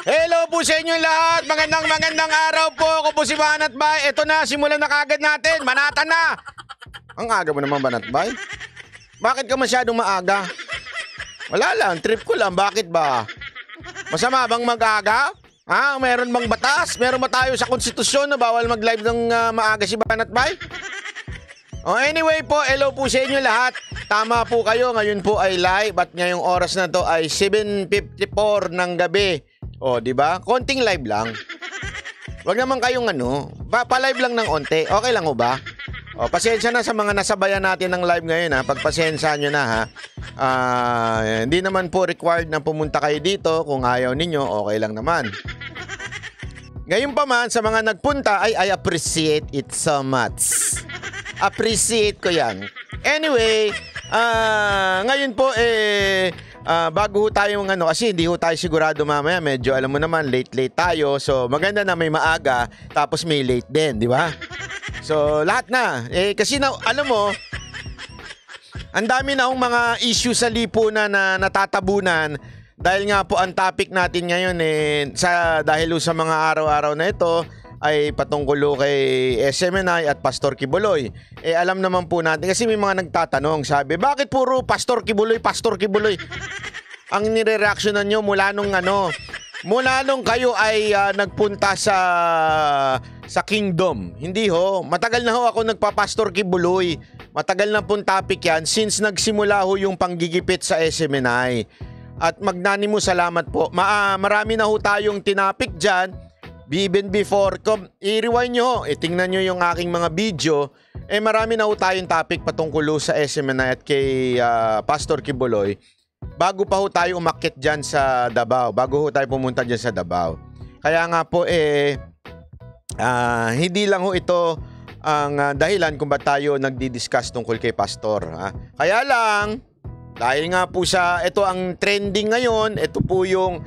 Hello po sa inyo lahat. Magandang magandang araw po. Ako po si Banat Bay. Ito na, simulan na kagad natin. Manatan na. Ang aga mo naman, Banat Bay. Bakit ka masyadong maaga? Wala lang, trip ko lang. Bakit ba? Masama bang mag-aga? Ha? Meron bang batas? Meron ba tayo sa konstitusyon na bawal mag-live ng uh, maaga si Banat Bay? Oh, anyway po, hello po sa inyo lahat. Tama po kayo, ngayon po ay live at ngayong oras na to ay 7.54 ng gabi. Oh, 'di ba? Konting live lang. Wag naman kayong ano, pa, pa-live lang ng onte. Okay lang ho ba? Oh, pasensya na sa mga nasabayan natin ng live ngayon ha. Pagpasensya nyo na ha. Uh, hindi naman po required na pumunta kayo dito. Kung ayaw ninyo, okay lang naman. Ngayon pa man, sa mga nagpunta, ay I appreciate it so much. Appreciate ko yan. Anyway, uh, ngayon po eh uh, bago ho tayo ng ano kasi hindi ho tayo sigurado mamaya medyo alam mo naman late late tayo so maganda na may maaga tapos may late din di ba so lahat na eh kasi na alam mo ang dami na mga issue sa lipunan na natatabunan dahil nga po ang topic natin ngayon eh sa dahil sa mga araw-araw na ito ay patungkol kay eh, SMNI at Pastor Kibuloy. Eh alam naman po natin kasi may mga nagtatanong, sabi, bakit puro Pastor Kibuloy, Pastor Kibuloy? Ang nire-reactionan nyo mula nung ano, mula nung kayo ay uh, nagpunta sa sa kingdom. Hindi ho, matagal na ho ako nagpa-Pastor Kibuloy. Matagal na pong topic yan since nagsimula ho yung panggigipit sa SMNI. At magnanimo salamat po. Ma uh, marami na ho tayong tinapik dyan even before, kom, i-rewind nyo, itingnan eh, nyo yung aking mga video, eh marami na ho tayong topic patungkol sa SMNI at kay uh, Pastor Kibuloy. Bago pa ho tayo umakit dyan sa Dabao, bago ho tayo pumunta dyan sa Dabao. Kaya nga po, eh, uh, hindi lang ho ito ang uh, dahilan kung ba't tayo nagdi-discuss tungkol kay Pastor. Ha? Kaya lang, dahil nga po sa, ito ang trending ngayon, ito po yung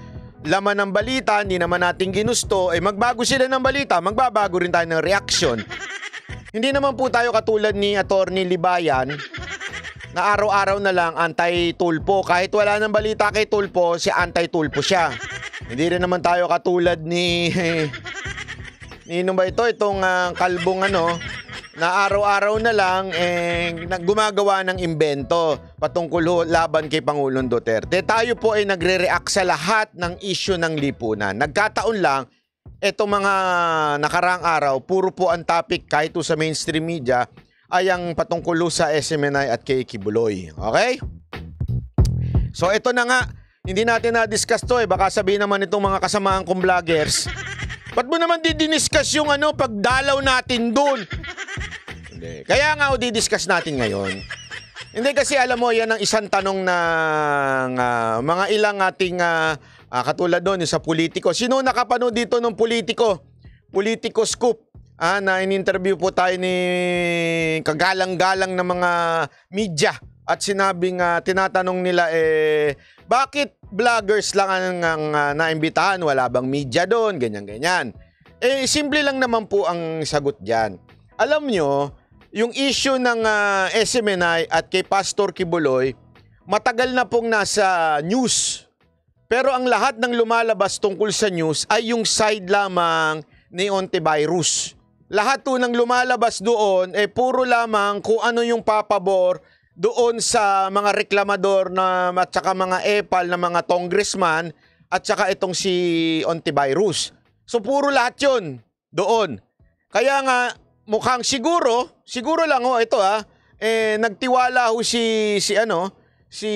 laman ng balita, hindi naman natin ginusto, eh magbago sila ng balita, magbabago rin tayo ng reaction. hindi naman po tayo katulad ni Attorney Libayan na araw-araw na lang anti-tulpo. Kahit wala ng balita kay Tulpo, si anti-tulpo siya. Hindi rin naman tayo katulad ni... ni ano ba ito? Itong uh, kalbong ano, na araw-araw na lang eh, gumagawa ng imbento patungkol ho, laban kay Pangulong Duterte. Tayo po ay nagre-react sa lahat ng issue ng lipunan. Nagkataon lang, eto mga nakarang araw, puro po ang topic kahit sa mainstream media ay ang patungkol sa SMNI at kay Kibuloy. Okay? So ito na nga, hindi natin na-discuss to eh. Baka sabihin naman itong mga kasamahan kong vloggers Ba't mo naman didiniscuss yung ano, pagdalaw natin doon? Hindi. Kaya nga o oh, didiscuss natin ngayon. Hindi kasi alam mo, yan ang isang tanong ng uh, mga ilang ating uh, uh, katulad doon sa politiko. Sino nakapanood dito ng politiko? Politico Scoop. Ah, na in-interview po tayo ni kagalang-galang ng mga media at sinabing uh, tinatanong nila eh bakit vloggers lang ang, ang uh, naimbitahan? Wala bang media doon? Ganyan-ganyan. Eh, simple lang naman po ang sagot dyan. Alam nyo, yung issue ng uh, ah, SMNI at kay Pastor Kibuloy, matagal na pong nasa news. Pero ang lahat ng lumalabas tungkol sa news ay yung side lamang ni antivirus. Lahat po ng lumalabas doon, eh puro lamang kung ano yung papabor doon sa mga reklamador na at saka mga epal na mga congressman at saka itong si Ontivirus. So puro lahat 'yon doon. Kaya nga mukhang siguro, siguro lang ho oh, ito ha, ah, eh nagtiwala ho si si ano, si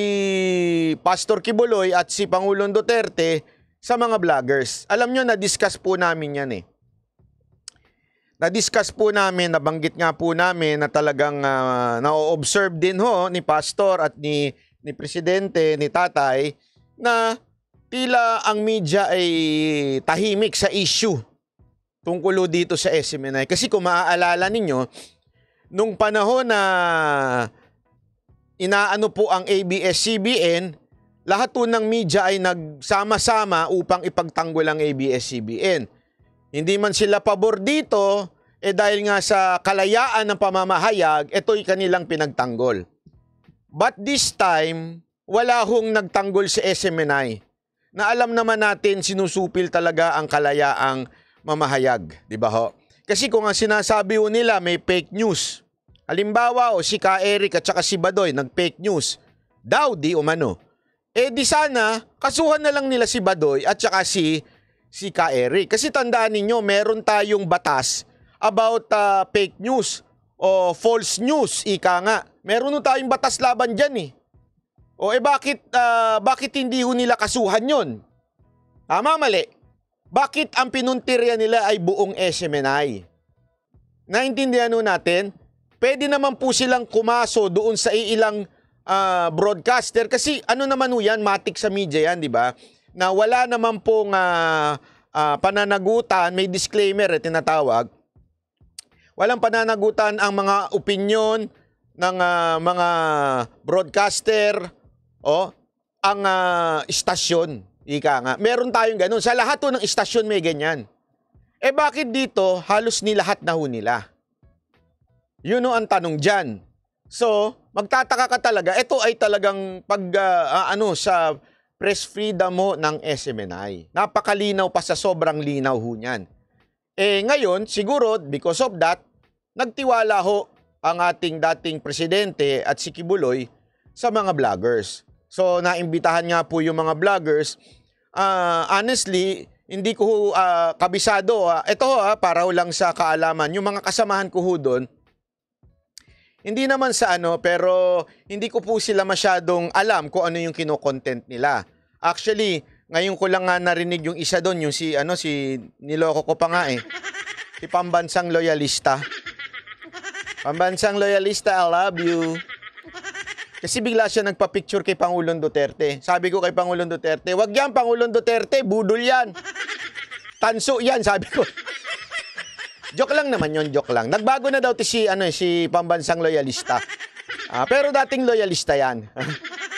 Pastor Kibuloy at si Pangulong Duterte sa mga vloggers. Alam nyo, na-discuss po namin yan eh. Na-discuss po namin, nabanggit nga po namin na talagang uh, na-observe din ho ni pastor at ni ni presidente, ni tatay na tila ang media ay tahimik sa issue tungkol dito sa SMNI. Kasi kung maaalala ninyo, nung panahon na inaano po ang ABS-CBN, lahat po ng media ay nagsama-sama upang ipagtanggol ang ABS-CBN. Hindi man sila pabor dito, eh dahil nga sa kalayaan ng pamamahayag, ito'y kanilang pinagtanggol. But this time, wala hong nagtanggol si SMNI na alam naman natin sinusupil talaga ang kalayaang mamahayag, di ba ho? Kasi kung ang sinasabi ho nila may fake news, halimbawa o si Ka Eric at saka si Badoy nag-fake news, daw di umano. Eh di sana, kasuhan na lang nila si Badoy at saka si si Ka Eric. Kasi tandaan ninyo, meron tayong batas about uh, fake news o false news, ika nga. Meron nun tayong batas laban dyan eh. O eh bakit, uh, bakit hindi ho nila kasuhan yon? Tama mali. Bakit ang pinuntirya nila ay buong SMNI? Naintindihan ho natin, pwede naman po silang kumaso doon sa ilang uh, ah, broadcaster kasi ano naman ho yan, matik sa media yan, di ba? na wala naman pong uh, uh, pananagutan, may disclaimer eh, tinatawag. Walang pananagutan ang mga opinion ng uh, mga broadcaster o oh, ang uh, istasyon. Ika nga. Meron tayong ganun. Sa lahat to ng istasyon may ganyan. Eh bakit dito halos ni lahat na ho nila? Yun know, ang tanong dyan. So, magtataka ka talaga. Ito ay talagang pag uh, ano sa press freedom mo ng SMNI. Napakalinaw pa sa sobrang linaw ho niyan. Eh ngayon, siguro because of that, nagtiwala ho ang ating dating presidente at si Kibuloy sa mga vloggers. So naimbitahan nga po yung mga vloggers. Uh, honestly, hindi ko uh, kabisado. Uh, ah. ito uh, para lang sa kaalaman. Yung mga kasamahan ko doon, hindi naman sa ano, pero hindi ko po sila masyadong alam kung ano yung kino-content nila. Actually, ngayon ko lang nga narinig yung isa doon, yung si ano si niloko ko pa nga eh. Si pambansang loyalista. Pambansang loyalista, I love you. Kasi bigla siya nagpa-picture kay Pangulong Duterte. Sabi ko kay Pangulong Duterte, wag yan, Pangulong Duterte, budol yan. Tanso yan, sabi ko. Joke lang naman yon joke lang. Nagbago na daw ti si, ano, si pambansang loyalista. Uh, pero dating loyalista yan.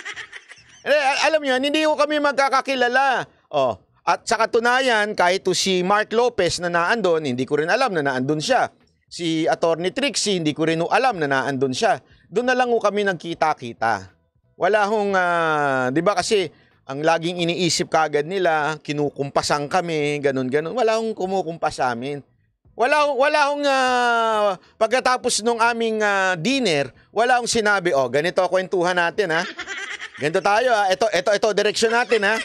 eh, alam niyo, hindi ko kami magkakakilala. Oh, at sa katunayan, kahit to si Mark Lopez na naandon, hindi ko rin alam na naandon siya. Si Attorney Trixie, hindi ko rin alam na naandon siya. Doon na lang ko kami nagkita-kita. Wala hong, uh, di ba kasi, ang laging iniisip kagad nila, kinukumpasan kami, ganun-ganun. Wala akong kumukumpas sa amin. Wala akong, wala akong uh, pagkatapos nung aming uh, dinner, wala akong sinabi, oh, ganito kwentuhan natin ha. Ganito tayo ha. Ito, ito, ito, direksyon natin ha.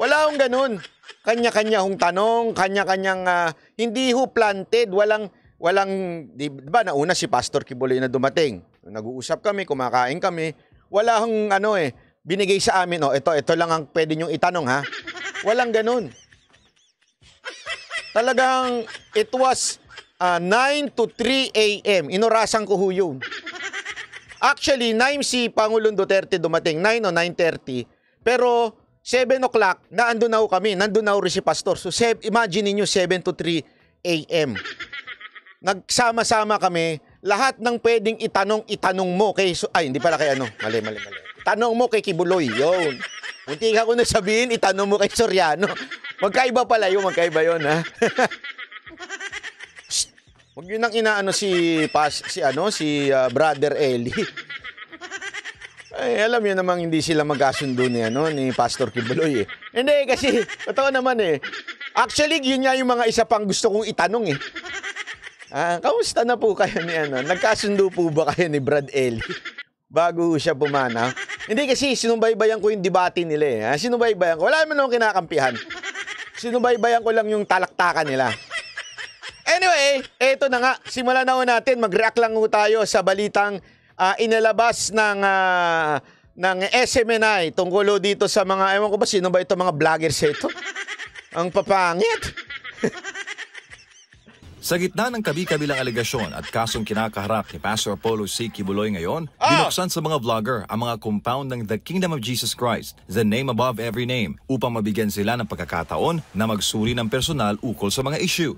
Wala akong ganun. Kanya-kanya hong tanong, kanya-kanyang, uh, hindi ho planted, walang, walang, di ba nauna si Pastor Kibuloy na dumating. Nag-uusap kami, kumakain kami. Wala akong ano eh, binigay sa amin, oh, ito, ito lang ang pwede niyong itanong ha. Walang ganun. Talagang it was uh, ah, 9 to 3 a.m. Inurasan ko ho yun. Actually, 9 si Pangulong Duterte dumating, 9 o 9.30. Pero 7 o'clock, naandun na ho kami, nandun na ho si Pastor. So sev- imagine niyo 7 to 3 a.m. Nagsama-sama kami, lahat ng pwedeng itanong, itanong mo kay, so, ay hindi pala kay ano, mali, mali, mali. Tanong mo kay Kibuloy, yun. Munti ka ko na sabihin, itanong mo kay Soriano. Magkaiba pala yun, magkaiba yun, ha? Huwag yun ang inaano si, pas, si, ano, si uh, Brother Eli. Ay, alam niyo namang hindi sila magkasundo ni, ano, ni Pastor Kibuloy eh. Hindi, kasi, totoo naman eh. Actually, yun nga yung mga isa pang gusto kong itanong eh. Ah, kamusta na po kayo ni ano? Nagkasundo po ba kayo ni Brad Eli? Bago siya pumanaw? Hindi kasi sinubaybayan ko yung debate nila eh. Ha? Ah, sinubaybayan ko. Wala naman akong kinakampihan. Sinubaybayan ko lang yung talaktakan nila. Anyway, eto na nga. Simulan na natin. Mag-react lang tayo sa balitang uh, ah, inalabas ng uh, ng SMNI tungkol dito sa mga, ewan ko ba sino ba ito mga vloggers ito? Ang papangit. Sa gitna ng kabi-kabilang alegasyon at kasong kinakaharap ni Pastor Apollo C. Kibuloy ngayon, ah! binuksan sa mga vlogger ang mga compound ng The Kingdom of Jesus Christ, the name above every name, upang mabigyan sila ng pagkakataon na magsuri ng personal ukol sa mga issue.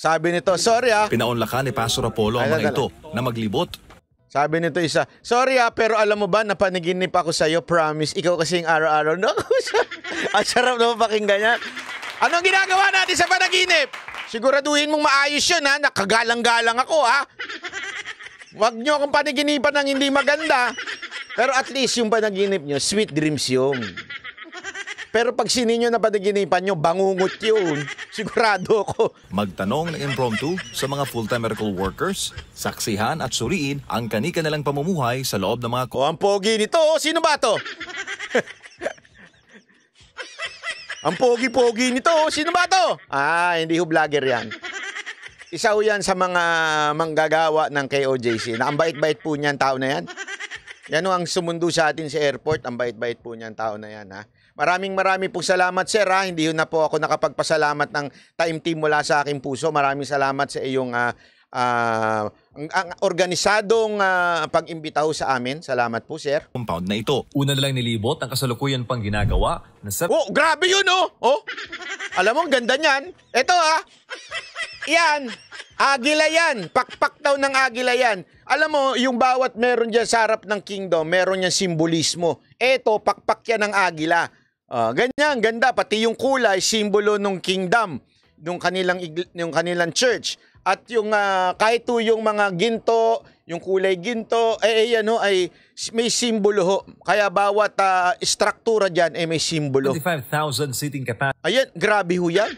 Sabi nito, sorry ah. Pinaunlakan ni Pastor Apollo ang mga ito na maglibot sabi nito isa, sorry ah, pero alam mo ba, napanaginip ako sa'yo, promise. Ikaw kasi yung araw-araw. No, ang sarap naman pakinggan yan. Anong ginagawa natin sa panaginip? Siguraduhin mong maayos yun, ha? Nakagalang-galang ako, ha? Huwag nyo akong panaginipan ng hindi maganda. Pero at least yung panaginip nyo, sweet dreams yun. Pero pag sininyo na panaginipan nyo, bangungot yun. Sigurado ako. Magtanong ng impromptu sa mga full-time miracle workers, saksihan at suriin ang kanika nilang pamumuhay sa loob ng mga... O, ang pogi nito. Oh. Sino ba to? Ang pogi-pogi nito. Sino ba to? Ah, hindi ho vlogger yan. Isa ho yan sa mga manggagawa ng KOJC. Na ang bait-bait po niyan tao na yan. Yan ho ang sumundo sa atin sa airport. Ang bait-bait po niyan tao na yan. Ha? Maraming maraming pong salamat sir ha. Hindi ho na po ako nakapagpasalamat ng time team mula sa aking puso. Maraming salamat sa iyong uh, uh, ang, ang organisadong uh, pag-imbitaw sa amin. Salamat po, sir. Compound na ito. Una na lang nilibot ang kasalukuyan pang ginagawa na sa... Oh, grabe yun, oh! oh. Alam mo, ang ganda niyan. Ito, ah. Yan. Agila yan. Pakpak daw ng agila yan. Alam mo, yung bawat meron dyan sa harap ng kingdom, meron yan simbolismo. Ito, pakpak yan ng agila. Uh, ganyan, ganda. Pati yung kulay, simbolo ng kingdom, ng kanilang, ng kanilang church at yung uh, kahit to yung mga ginto, yung kulay ginto, eh, eh ano, ay may simbolo ho. Kaya bawat uh, struktura diyan ay eh, may simbolo. 25,000 seating capacity. Ayun, grabe ho yan.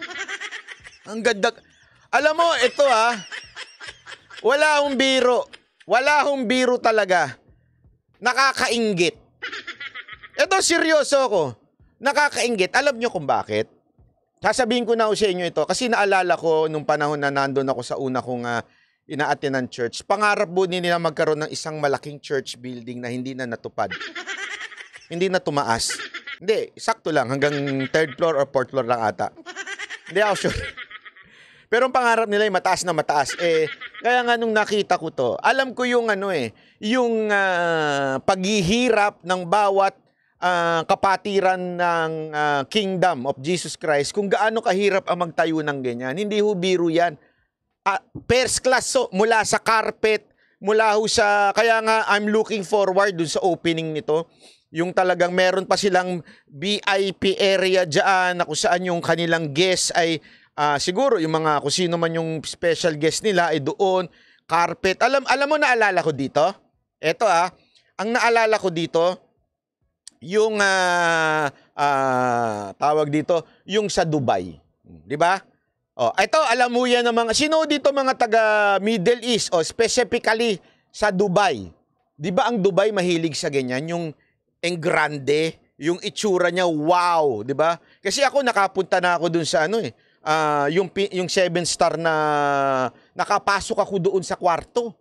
Ang ganda. Alam mo, ito ha, ah, wala akong biro. Wala akong biro talaga. Nakakainggit. Ito, seryoso ako. Nakakainggit. Alam nyo kung bakit? Sasabihin ko na ho sa inyo ito kasi naalala ko nung panahon na nandoon ako sa una kong uh, ah, inaatin ng church. Pangarap po nila magkaroon ng isang malaking church building na hindi na natupad. hindi na tumaas. Hindi, sakto lang. Hanggang third floor or fourth floor lang ata. Hindi ako sure. Pero ang pangarap nila ay mataas na mataas. Eh, kaya nga nung nakita ko to, alam ko yung ano eh, yung uh, paghihirap ng bawat uh, kapatiran ng uh, kingdom of Jesus Christ, kung gaano kahirap ang magtayo ng ganyan. Hindi ho biro yan. Uh, first class so, mula sa carpet, mula ho sa, kaya nga I'm looking forward dun sa opening nito. Yung talagang meron pa silang VIP area dyan na kung saan yung kanilang guest ay uh, siguro yung mga kung sino man yung special guest nila ay doon, carpet. Alam, alam mo naalala ko dito? Eto ah, ang naalala ko dito, yung uh, uh, tawag dito, yung sa Dubai. Di ba? Oh, ito alam mo yan ng mga sino dito mga taga Middle East o oh, specifically sa Dubai. 'Di ba ang Dubai mahilig sa ganyan yung en grande, yung itsura niya, wow, 'di ba? Kasi ako nakapunta na ako dun sa ano eh, uh, yung yung 7 star na nakapasok ako doon sa kwarto.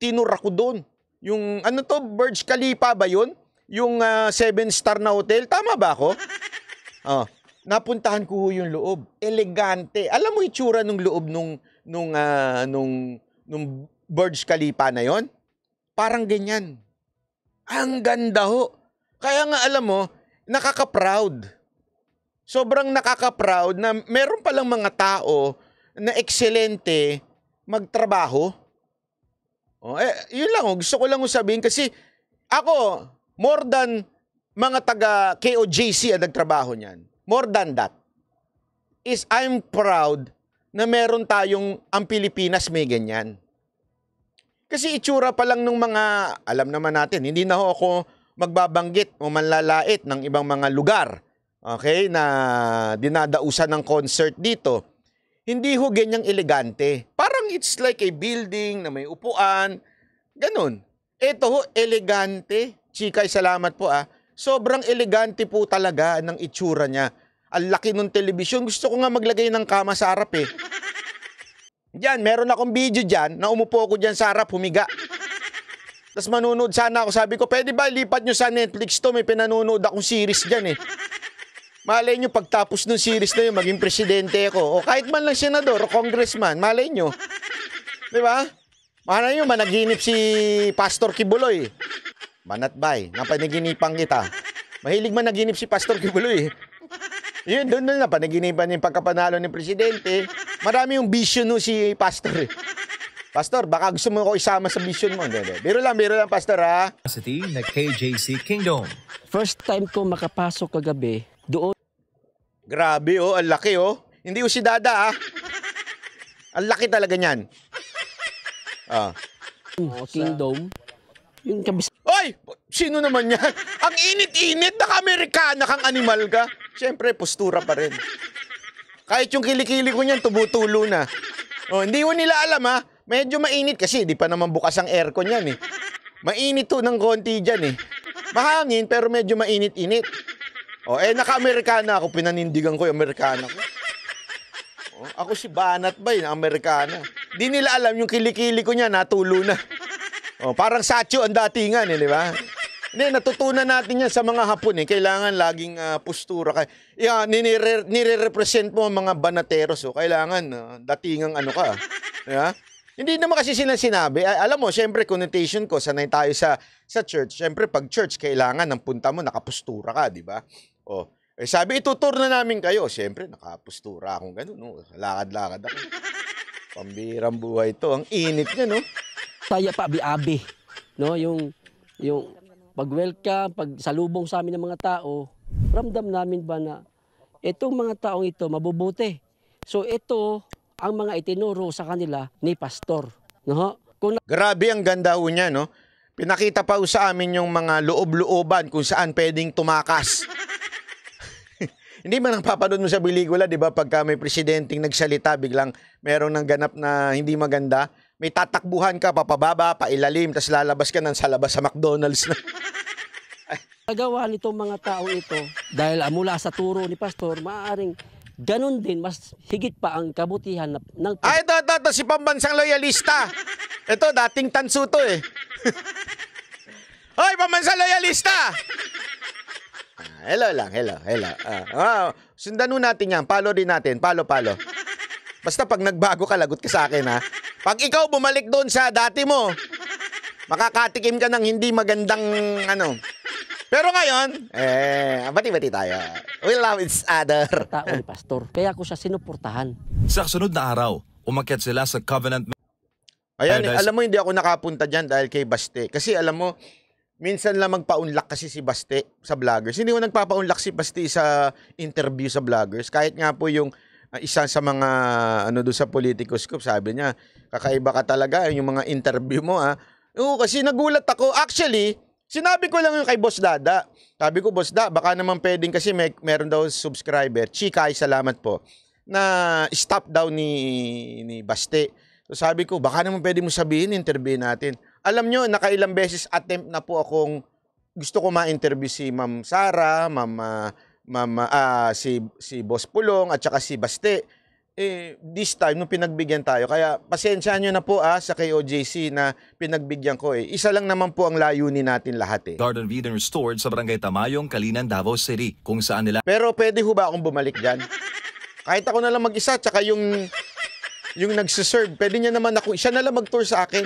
Tinura ko doon. Yung ano to, Burj Khalifa ba 'yun? yung uh, seven star na hotel. Tama ba ako? Oh. Napuntahan ko yung loob. Elegante. Alam mo itsura ng loob nung nung uh, nung nung Burj Khalifa na yon? Parang ganyan. Ang ganda ho. Kaya nga alam mo, nakaka-proud. Sobrang nakaka-proud na meron palang mga tao na excelente magtrabaho. Oh, eh, yun lang, gusto ko lang sabihin kasi ako, more than mga taga KOJC ang nagtrabaho niyan. More than that is I'm proud na meron tayong ang Pilipinas may ganyan. Kasi itsura pa lang ng mga, alam naman natin, hindi na ho ako magbabanggit o manlalait ng ibang mga lugar, okay, na dinadausan ng concert dito. Hindi ho ganyang elegante. Parang it's like a building na may upuan, ganun. Ito ho, elegante. Chikay, salamat po ah. Sobrang elegante po talaga ng itsura niya. Ang laki ng telebisyon. Gusto ko nga maglagay ng kama sa harap eh. Diyan, meron akong video diyan na umupo ako diyan sa harap, humiga. Tapos manunood sana ako. Sabi ko, pwede ba lipat nyo sa Netflix to? May pinanonood akong series diyan eh. Malay nyo, pagtapos ng series na yun, maging presidente ako. O kahit man lang senador o congressman, malay nyo. Di ba? Mahanay nyo, managinip si Pastor Kibuloy. Banatbay, napanaginipan kita. Mahilig man naginip si Pastor Kibuloy. Eh. Yun, doon na napanaginipan yung pagkapanalo ni Presidente. Marami yung vision no si Pastor. Eh. Pastor, baka gusto mo ko isama sa vision mo. Dede. Biro lang, biro lang, Pastor, ha? City na KJC Kingdom. First time ko makapasok kagabi, doon... Grabe, oh. Ang laki, oh. Hindi oh si Dada, ha? Ang laki talaga niyan. Ah. Oh. Kingdom. Yung kabis ay, sino naman yan? Ang init-init, naka-Amerikana kang animal ka. Siyempre, postura pa rin. Kahit yung kilikili ko niyan, tumutulo na. Oh, hindi ko nila alam ha. Medyo mainit kasi, di pa naman bukas ang aircon yan eh. Mainit to ng konti dyan eh. Mahangin pero medyo mainit-init. Oh, eh naka-Amerikana ako, pinanindigan ko yung Amerikana ko. Oh, ako si Banat ba yun, eh, Amerikana. Di nila alam yung kilikili ko niya, natulo na. Oh, parang sacho ang datingan eh, di ba? Hindi, natutunan natin yan sa mga hapon eh. Kailangan laging uh, postura. Kaya, yeah, nire- nire-represent mo ang mga banateros. Oh. Kailangan uh, datingang ano ka. Yeah? Hindi naman kasi sila sinabi. alam mo, syempre, connotation ko, sanay tayo sa, sa church. Syempre, pag church, kailangan ng punta mo, nakapostura ka, di ba? Oh. Eh, sabi, itutur na namin kayo. Syempre, nakapostura akong ganun. No? Oh. Lakad-lakad ako. Pambirang buhay to. Ang init niya, no? saya pa abi-abi. No, yung yung pag-welcome, pagsalubong sa amin ng mga tao, ramdam namin ba na itong mga taong ito mabubuti. So ito ang mga itinuro sa kanila ni pastor. No? Kung Grabe ang ganda ho niya, no? Pinakita pa sa amin yung mga loob-looban kung saan pwedeng tumakas. Hindi man ang papanood mo sa pelikula, di ba? Pagka may presidenteng nagsalita, biglang meron ng ganap na hindi maganda may tatakbuhan ka papababa, pailalim, tapos lalabas ka nang sa labas sa McDonald's na. Nagawa nitong mga tao ito dahil mula sa turo ni Pastor, maaaring ganun din, mas higit pa ang kabutihan na, ng... Ay, ah, ito, ito, ito, si pambansang loyalista. Ito, dating tanso to eh. Hoy, pambansang loyalista! Ah, hello lang, hello, hello. Uh, oh, sundan nun natin yan. Follow din natin. Palo, palo. Basta pag nagbago ka, lagot ka sa akin ha. Pag ikaw bumalik doon sa dati mo, makakatikim ka ng hindi magandang ano. Pero ngayon, eh, bati-bati tayo. We love each other. Tao ni Pastor. Kaya ko siya sinuportahan. Sa sunod na araw, umakyat sila sa Covenant Ayan, eh, Paradise. alam mo hindi ako nakapunta diyan dahil kay Baste. Kasi alam mo, minsan lang magpaunlak kasi si Baste sa vloggers. Hindi ko nagpapaunlak si Baste sa interview sa vloggers. Kahit nga po yung Ah, isa sa mga ano do sa politicos ko, sabi niya, kakaiba ka talaga yung mga interview mo ah. Oo, kasi nagulat ako. Actually, sinabi ko lang yung kay Boss Dada. Sabi ko, Boss da baka naman pwedeng kasi may, meron daw subscriber. Chikay, salamat po. Na stop daw ni, ni Baste. So sabi ko, baka naman pwedeng mo sabihin, interview natin. Alam nyo, nakailang beses attempt na po akong gusto ko ma-interview si Ma'am Sara, Ma'am uh, Mama, ah, si, si Boss Pulong at saka si Baste, eh, this time, nung pinagbigyan tayo, kaya pasensya nyo na po ah, sa KOJC na pinagbigyan ko eh. Isa lang naman po ang layunin natin lahat eh. Garden Viden restored sa Barangay Tamayong, Kalinan, Davao City, kung saan nila... Pero pwede ho ba akong bumalik diyan Kahit ako na lang mag-isa, tsaka yung, yung nagse-serve pwede niya naman ako, siya na lang mag-tour sa akin.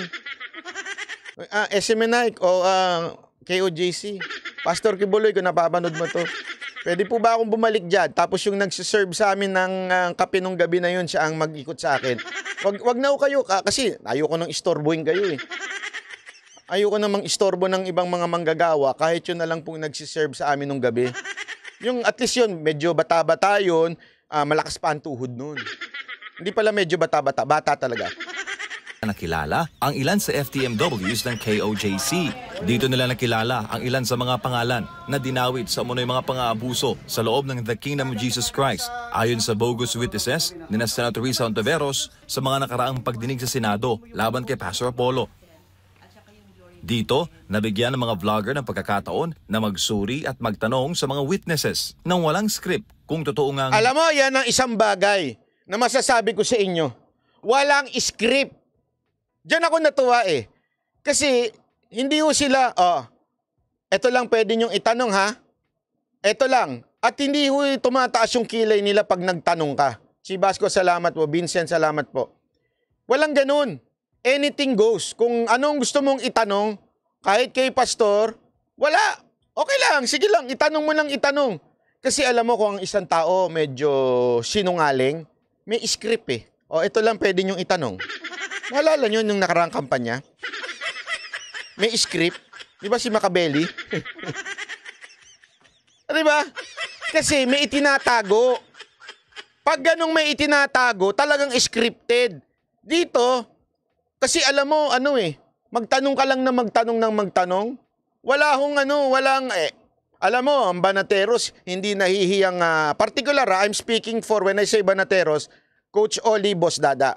Uh, ah, SMNIC o uh, ah, KOJC. Pastor Kibuloy, ko napapanood mo to. Pwede po ba akong bumalik dyan? Tapos yung nagsiserve sa amin ng uh, kape nung gabi na yun, siya ang mag-ikot sa akin. Wag, wag na ho kayo, ka, kasi ayoko nang istorboin kayo eh. Ayoko namang istorbo ng ibang mga manggagawa kahit yun na lang pong nagsiserve sa amin nung gabi. Yung at least yun, medyo bata-bata yun, uh, malakas pa ang tuhod nun. Hindi pala medyo bata-bata, bata talaga nakilala ang ilan sa FTMWs ng KOJC. Dito nila nakilala ang ilan sa mga pangalan na dinawit sa umunoy mga pang-aabuso sa loob ng The Kingdom of Jesus Christ ayon sa bogus witnesses ni na Senator Risa Ontiveros sa mga nakaraang pagdinig sa Senado laban kay Pastor Apollo. Dito, nabigyan ng mga vlogger ng pagkakataon na magsuri at magtanong sa mga witnesses nang walang script kung totoo nga. Alam mo, yan ang isang bagay na masasabi ko sa inyo. Walang script Diyan ako natuwa eh. Kasi hindi ho sila, oh, ito lang pwede niyong itanong ha. Ito lang. At hindi ho tumataas yung kilay nila pag nagtanong ka. Si Basco, salamat po. Vincent, salamat po. Walang ganun. Anything goes. Kung anong gusto mong itanong, kahit kay pastor, wala. Okay lang. Sige lang. Itanong mo lang itanong. Kasi alam mo kung ang isang tao medyo sinungaling, may script eh. O oh, ito lang pwede niyong itanong. Naalala nyo nung nakaraang kampanya? May script. Di ba si Makabeli? di ba? Kasi may itinatago. Pag ganong may itinatago, talagang scripted. Dito, kasi alam mo, ano eh, magtanong ka lang na magtanong ng magtanong. Wala hong ano, walang eh, alam mo, ang Banateros, hindi nahihiyang, uh, particular, ah, I'm speaking for when I say Banateros, Coach Oli Boss Dada.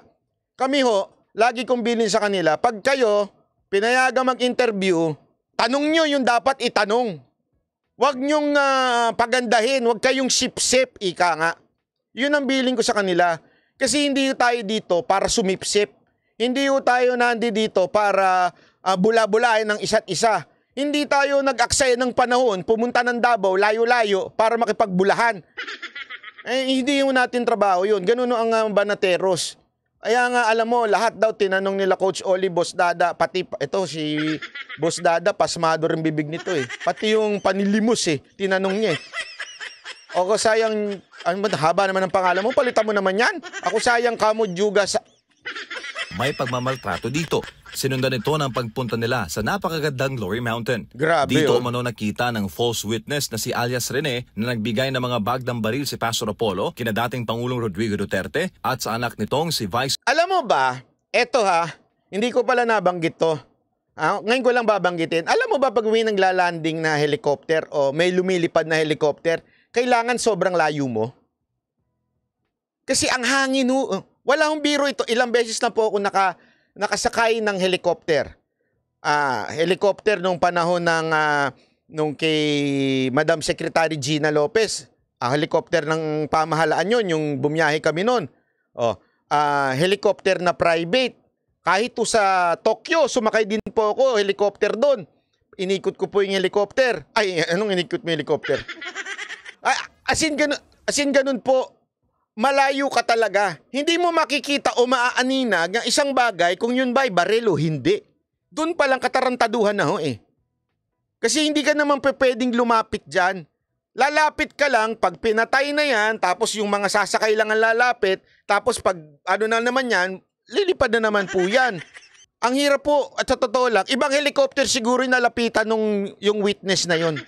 Kami ho, lagi kong bilin sa kanila, pag kayo pinayagan mag-interview, tanong nyo yung dapat itanong. Huwag nyong uh, pagandahin, huwag kayong sip-sip, ika nga. Yun ang bilin ko sa kanila. Kasi hindi tayo dito para sumipsip. Hindi tayo nandi dito para uh, bula-bulain ng isa't isa. Hindi tayo nag-aksaya ng panahon, pumunta ng Davao, layo-layo, para makipagbulahan. Eh, hindi yun natin trabaho yun. Ganun ang uh, banateros. Kaya nga alam mo, lahat daw tinanong nila Coach Oli, Boss Dada, pati ito si Boss Dada, pasmado rin bibig nito eh. Pati yung panilimos eh, tinanong niya eh. Ako sayang, ano haba naman ang pangalan mo, palitan mo naman yan. Ako sayang kamo juga sa may pagmamaltrato dito. Sinundan ito ng pagpunta nila sa napakagandang Glory Mountain. Grabe Dito oh. umano nakita ng false witness na si alias Rene na nagbigay ng mga bag ng baril si Pastor Apollo, kinadating Pangulong Rodrigo Duterte at sa anak nitong si Vice... Alam mo ba, eto ha, hindi ko pala nabanggit to. Ah, ngayon ko lang babanggitin. Alam mo ba pag uwi ng landing na helicopter o may lumilipad na helicopter, kailangan sobrang layo mo? Kasi ang hangin ho, oh, oh. Wala akong biro ito. Ilang beses na po ako naka, nakasakay ng helicopter. Ah, helicopter nung panahon ng ah, nung kay Madam Secretary Gina Lopez. Ah, helicopter ng pamahalaan yon yung bumiyahe kami noon. Oh, ah, helicopter na private. Kahit to sa Tokyo, sumakay din po ako, helicopter doon. Inikot ko po yung helicopter. Ay, anong inikot mo yung helicopter? Ah, as in, ganun, as in ganun po, malayo ka talaga. Hindi mo makikita o maaaninag ang isang bagay kung yun ba'y baril o hindi. Doon palang katarantaduhan na ho eh. Kasi hindi ka naman pwedeng lumapit dyan. Lalapit ka lang pag pinatay na yan, tapos yung mga sasakay lang ang lalapit, tapos pag ano na naman yan, lilipad na naman po yan. Ang hirap po, at sa totoo lang, ibang helicopter siguro yung nalapitan nung, yung witness na yon.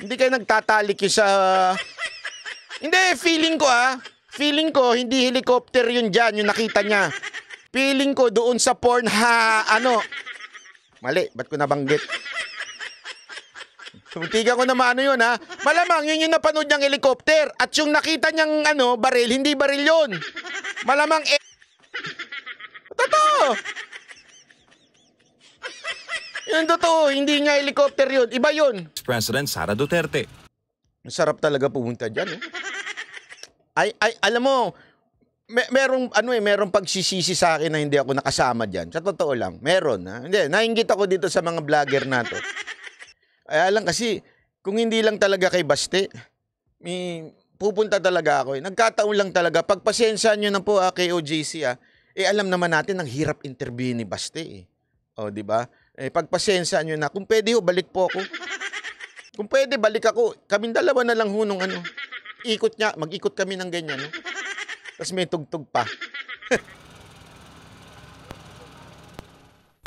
Hindi kayo nagtatalik sa... Hindi, feeling ko ah, Feeling ko, hindi helicopter yun dyan, yung nakita niya. Feeling ko doon sa porn ha, ano. Mali, ba't ko nabanggit? Tumitigan ko naman ano yun ha. Malamang yun yung napanood niyang helicopter at yung nakita niyang ano, baril, hindi baril yun. Malamang e- Totoo! Yun totoo, hindi nga helicopter yun. Iba yun. President Sara Duterte. Masarap talaga pumunta dyan eh. Ay, ay, alam mo, may, merong ano eh, merong pagsisisi sa akin na hindi ako nakasama diyan. Sa totoo lang, meron ha. Ah. Hindi, nainggit ako dito sa mga vlogger na to. Ay alam kasi kung hindi lang talaga kay Baste, may pupunta talaga ako. Eh. Nagkataon lang talaga. Pagpasensya niyo na po ah, kay OJC ah. Eh alam naman natin ang hirap interview ni Baste eh. Oh, di ba? Eh pagpasensya niyo na. Kung pwede ho, balik po ako. Kung pwede, balik ako. Kaming dalawa na lang hunong ano ikot niya, mag-ikot kami ng ganyan. No? Tapos may tugtog pa.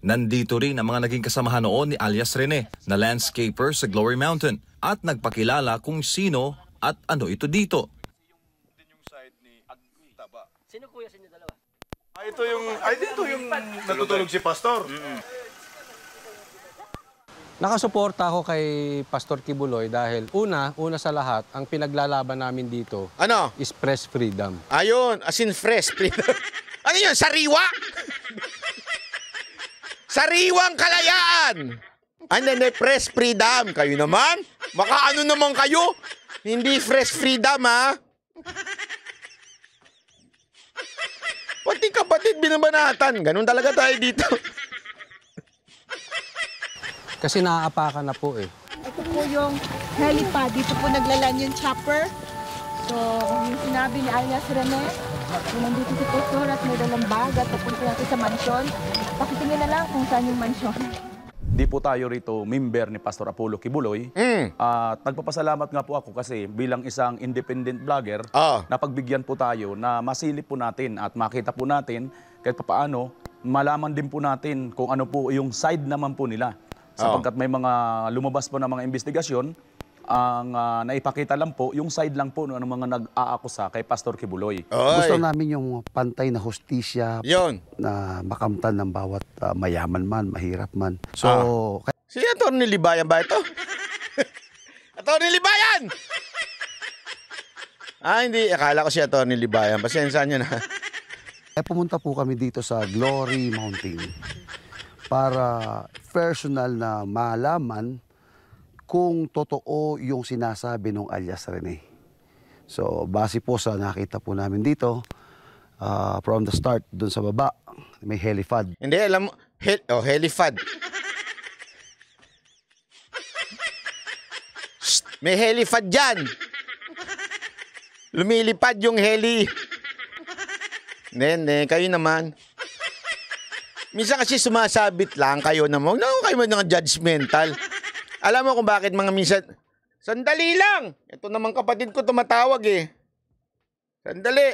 Nandito rin ang mga naging kasamahan noon ni alias Rene na landscaper sa Glory Mountain at nagpakilala kung sino at ano ito dito. Sino kuya sa dalawa? Ah, ito yung, ay, dito yung natutulog si Pastor. Mm-hmm. Nakasuporta ako kay Pastor Kibuloy dahil una, una sa lahat, ang pinaglalaban namin dito Ano? is press freedom. Ayun, as in fresh. freedom. ano yun? Sariwa? Sariwang kalayaan! Ano na press freedom? Kayo naman? Maka ano naman kayo? Hindi fresh freedom, ha? Pati kapatid binabanatan. Ganun talaga tayo dito. Kasi naaapakan na po eh. Ito po yung helipad. Dito po naglalan yung chopper. So, yung sinabi ni Alias Rene, kung nandito si Pastor at may dalang bag at papunta natin sa mansyon, pakitingin na lang kung saan yung mansyon. Di po tayo rito member ni Pastor Apollo Kibuloy. Mm. At nagpapasalamat nga po ako kasi bilang isang independent vlogger, ah. napagbigyan po tayo na masilip po natin at makita po natin kahit paano, malaman din po natin kung ano po yung side naman po nila. Sapagkat may mga lumabas po ng mga investigasyon, ang ah, naipakita lang po, yung side lang po ng mga nag-aakusa kay Pastor Kibuloy. Oy. Gusto namin yung pantay na hustisya Yun. na makamtan ng bawat ah, mayaman man, mahirap man. So, ah. kaya Si Atty. Libayan ba ito? Atty. Libayan! Ah, hindi. Akala ko si Atty. Libayan. Pasensya nyo na. pumunta po kami dito sa Glory Mountain para personal na malaman kung totoo yung sinasabi ng alias Rene. So, base po sa nakita po namin dito, uh, from the start, dun sa baba, may helipad. Hindi, alam mo, hel oh, helipad. may helipad dyan! Lumilipad yung heli. Nene, kayo naman. Minsan kasi sumasabit lang kayo na mo. Nako kayo mga judgmental. Alam mo kung bakit mga minsan, sandali lang. Ito naman kapatid ko tumatawag eh. Sandali.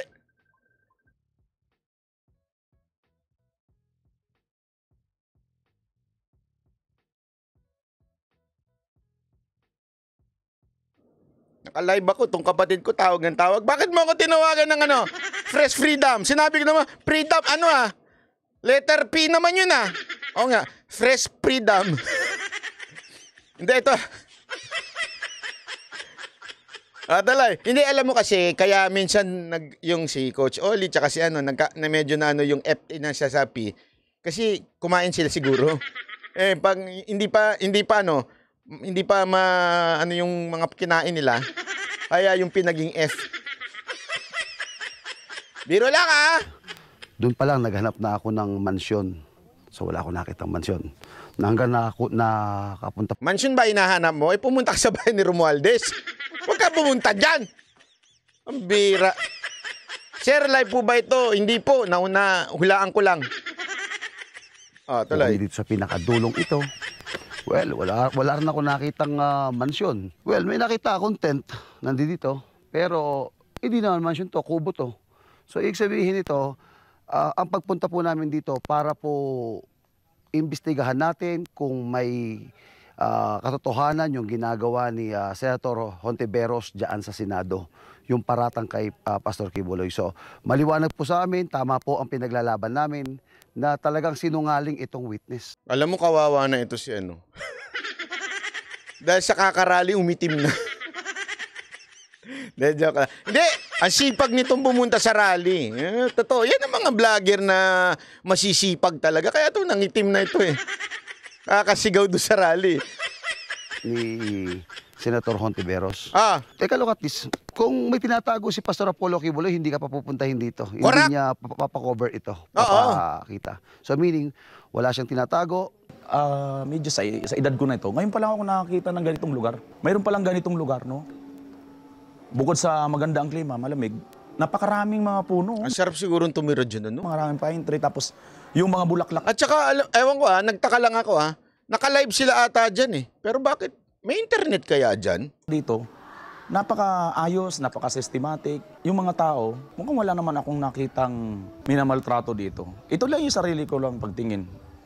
Nakalive ako, tong kapatid ko tawag ng tawag. Bakit mo ako tinawagan ng ano? Fresh Freedom. Sinabi ko naman, Freedom, ano ah? Letter P naman yun ah. O nga, fresh freedom. Hindi, ito. Ah, dalay. Hindi, alam mo kasi, kaya minsan nag, yung si Coach Oli, tsaka si ano, nagka, na medyo na ano yung FT na siya sa P. Kasi kumain sila siguro. eh, pag hindi pa, hindi pa ano, hindi pa ma, ano yung mga kinain nila, kaya yung pinaging F. Biro lang ah! Doon pa lang naghanap na ako ng mansyon. So wala akong nakita mansyon. Na hanggang na ako nakapunta. Mansyon ba inahanap mo? Eh pumunta ka sa bahay ni Romualdez. Huwag ka pumunta dyan. Ang bira. Sir, live po ba ito? Hindi po. Nauna, hulaan ko lang. Ah, tuloy. Dito sa pinakadulong ito. Well, wala, wala rin ako nakitang uh, mansyon. Well, may nakita akong tent. Nandito dito. Pero, hindi eh, naman mansyon to. Kubo to. So, ibig sabihin ito, Uh, ang pagpunta po namin dito para po imbestigahan natin kung may uh, katotohanan yung ginagawa ni uh, Senator Honteberos diyan sa Senado, yung paratang kay uh, Pastor Kibuloy. So, maliwanag po sa amin, tama po ang pinaglalaban namin na talagang sinungaling itong witness. Alam mo, kawawa na ito si ano. Dahil sa kakarali, umitim na. De, joke lang. Hindi, ang sipag nitong bumunta sa rally. Eh, totoo, yan ang mga vlogger na masisipag talaga. Kaya ito, nangitim na ito eh. Kakasigaw doon sa rally. Ni Senator Hontiveros. Ah. Teka, look at this. Kung may tinatago si Pastor Apollo Kibuloy, hindi ka papupuntahin dito. Correct. Hindi niya papakover ito. Papakita. So meaning, wala siyang tinatago, uh, medyo sa, sa edad ko na ito, ngayon pa lang ako nakakita ng ganitong lugar. Mayroon pa lang ganitong lugar, no? bukod sa maganda ang klima, malamig, napakaraming mga puno. Ang sarap siguro ng tumira dyan, ano? Maraming pine tree, tapos yung mga bulaklak. At saka, alam, ewan ko ha, ah, nagtaka lang ako ha, ah. naka-live sila ata dyan eh. Pero bakit? May internet kaya dyan? Dito, napakaayos, napaka-systematic. Yung mga tao, mukhang wala naman akong nakitang minamaltrato dito. Ito lang yung sarili ko lang pagtingin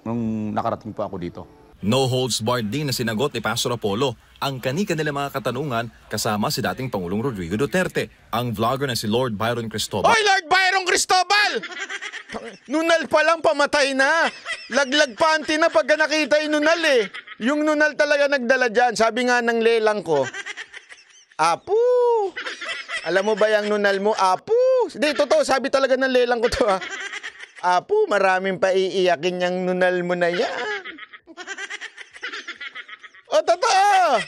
nung nakarating pa ako dito. No holds barred din na sinagot ni Pastor Apollo ang kani nila mga katanungan kasama si dating Pangulong Rodrigo Duterte, ang vlogger na si Lord Byron Cristobal. Oy, Lord Byron Cristobal! nunal pa lang pamatay na. Laglag panty na pagka nakita yung nunal eh. Yung nunal talaga nagdala dyan. Sabi nga ng lelang ko, Apo! Alam mo ba yung nunal mo? Apo! Hindi, totoo. Sabi talaga ng lelang ko to ha. Ah. Apo, maraming paiiyakin yung nunal mo na yan. Oh, totoo!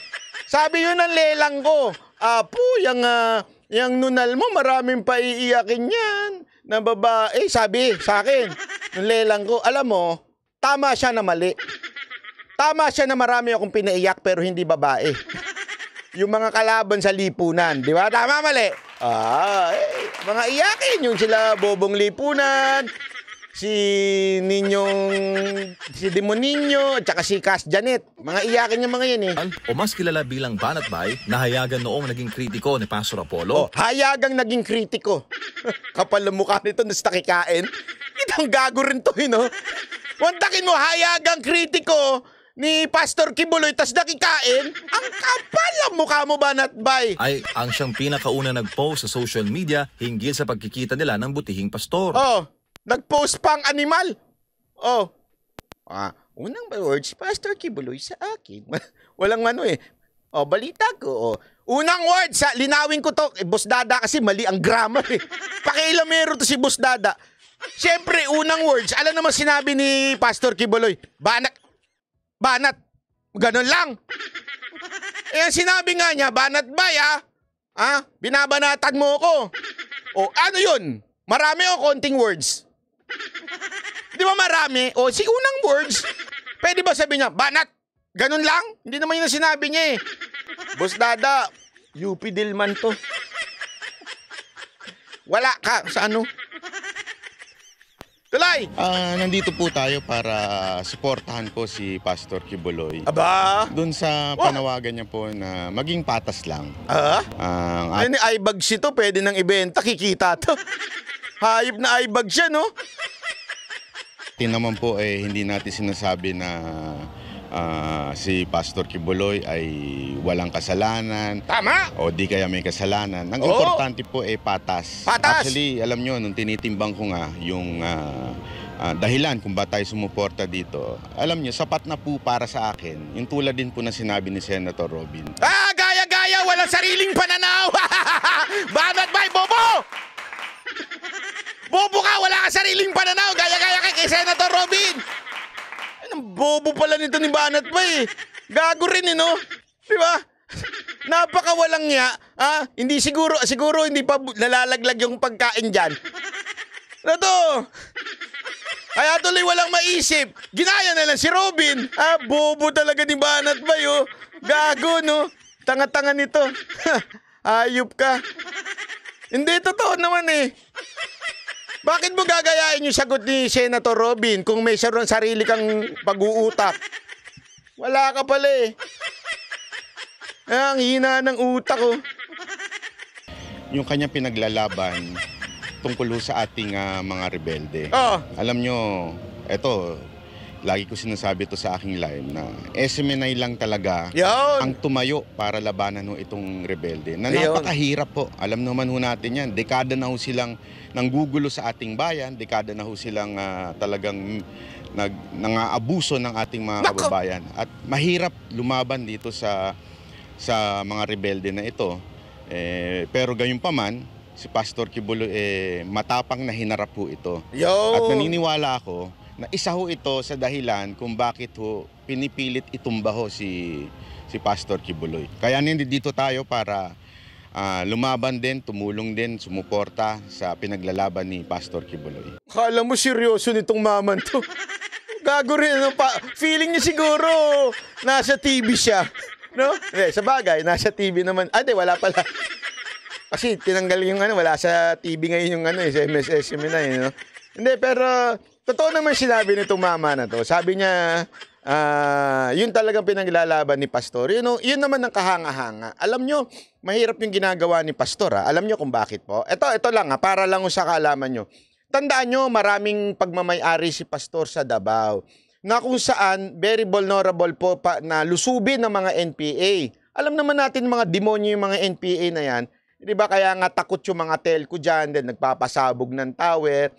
Sabi yun ng lelang ko, Apo, ah, yung, uh, ah, yung nunal mo, maraming paiiyakin yan na babae. Sabi sa akin, ng lelang ko, alam mo, tama siya na mali. Tama siya na marami akong pinaiyak pero hindi babae. Yung mga kalaban sa lipunan, di ba? Tama, mali. Ah, eh, mga iyakin, yung sila bobong lipunan, si Ninyong, si Demoninyo, at saka si Cass Janet. Mga iyakin niya mga yan eh. o mas kilala bilang Banat Bay, nahayagan noong naging kritiko ni Pastor Apollo. Oh, hayagang naging kritiko. Kapal ang mukha nito, nas nakikain. Itang gago rin to, eh, no? Wantakin mo, hayagang kritiko ni Pastor Kibuloy, tas nakikain. Ang kapal ang mukha mo, Banat Bay. Ay ang siyang pinakauna nag-post sa social media hinggil sa pagkikita nila ng butihing pastor. Oh, Nag-post pa ang animal. Oh. Ah, unang words, Pastor Kibuloy sa akin. Walang ano eh. Oh, balita ko. Oh. Unang words, sa, linawin ko to. Eh, Boss Dada kasi mali ang grammar eh. Pakialamero to si Boss Dada. Siyempre, unang words. Alam naman sinabi ni Pastor Kibuloy, banat. Banat. Ganun lang. Eh, sinabi nga niya, banat bay ah. Ha? Binabanatan mo ako. O, oh, ano yun? Marami o konting words. Di ba marami? O, si unang words, pwede ba sabihin niya, banat? Ganun lang? Hindi naman yun ang sinabi niya eh. Boss Dada, UP Dilman to. Wala ka sa ano. Tulay! Ah, nandito po tayo para suportahan po si Pastor Kibuloy. Aba! Doon sa oh! panawagan niya po na maging patas lang. Ah? ah ang at- Ay, ni Ibag to, pwede nang ibenta, kikita to. Hayop na ibag siya, no? Ito naman po eh, hindi natin sinasabi na uh, si Pastor Kibuloy ay walang kasalanan. Tama! O di kaya may kasalanan. Ang Oo. importante po ay eh, patas. Patas! Actually, alam nyo, nung tinitimbang ko nga yung uh, uh, dahilan kung ba tayo sumuporta dito, alam niyo, sapat na po para sa akin. Yung tulad din po na sinabi ni Senator Robin. Ah, gaya-gaya! Walang sariling pananaw! Banat by Bobo! Bobo ka, wala ka sariling pananaw. Gaya-gaya ka kay Senator Robin. Anong bobo pala nito ni Banat ba eh. Gago rin eh, no? Di ba? Napaka walang niya. Ah, hindi siguro, siguro hindi pa nalalaglag yung pagkain dyan. Ano to? Kaya tuloy walang maisip. Ginaya na lang si Robin. Ah, bobo talaga ni Banat ba oh. Gago, no? Tanga-tanga nito. Ayup ka. Hindi, totoo naman eh. Bakit mo gagayain yung sagot ni Senator Robin kung may sarili kang pag-uutak? Wala ka pala eh. Ah, ang hina ng utak ko. Oh. Yung kanya pinaglalaban tungkol sa ating uh, mga rebelde. Oo. Oh. Alam nyo, eto, lagi ko sinasabi to sa aking live na SMNI lang talaga Yun! ang tumayo para labanan ho itong rebelde. Na napakahirap po. Alam naman ho natin yan. Dekada na ho silang nanggugulo sa ating bayan. Dekada na ho silang uh, talagang nag, nangaabuso ng ating mga Nako! kababayan. At mahirap lumaban dito sa sa mga rebelde na ito. Eh, pero gayon pa man, si Pastor Kibulo eh, matapang na hinarap po ito. Yo! At naniniwala ako na isa ho ito sa dahilan kung bakit ho pinipilit itumba ho si, si Pastor Kibuloy. Kaya nandito tayo para uh, lumaban din, tumulong din, sumuporta sa pinaglalaban ni Pastor Kibuloy. Kala mo seryoso nitong maman to. Gago rin. Ano pa? Feeling niya siguro nasa TV siya. No? Eh, sa bagay, nasa TV naman. Ah, di, wala pala. Kasi tinanggal yung ano, wala sa TV ngayon yung ano, eh, sa MSSM na yun, eh, no? Hindi, pero Totoo naman sinabi nitong mama na to. Sabi niya, uh, yun talagang pinaglalaban ni Pastor. Yun, know, yun naman ang kahanga-hanga. Alam nyo, mahirap yung ginagawa ni Pastor. Ha? Ah. Alam nyo kung bakit po? Ito, ito lang ha, ah, para lang sa kaalaman nyo. Tandaan nyo, maraming pagmamayari si Pastor sa Dabao na kung saan very vulnerable po pa, na lusubin ng mga NPA. Alam naman natin mga demonyo yung mga NPA na yan. Di ba kaya nga takot yung mga telco dyan, then nagpapasabog ng tower,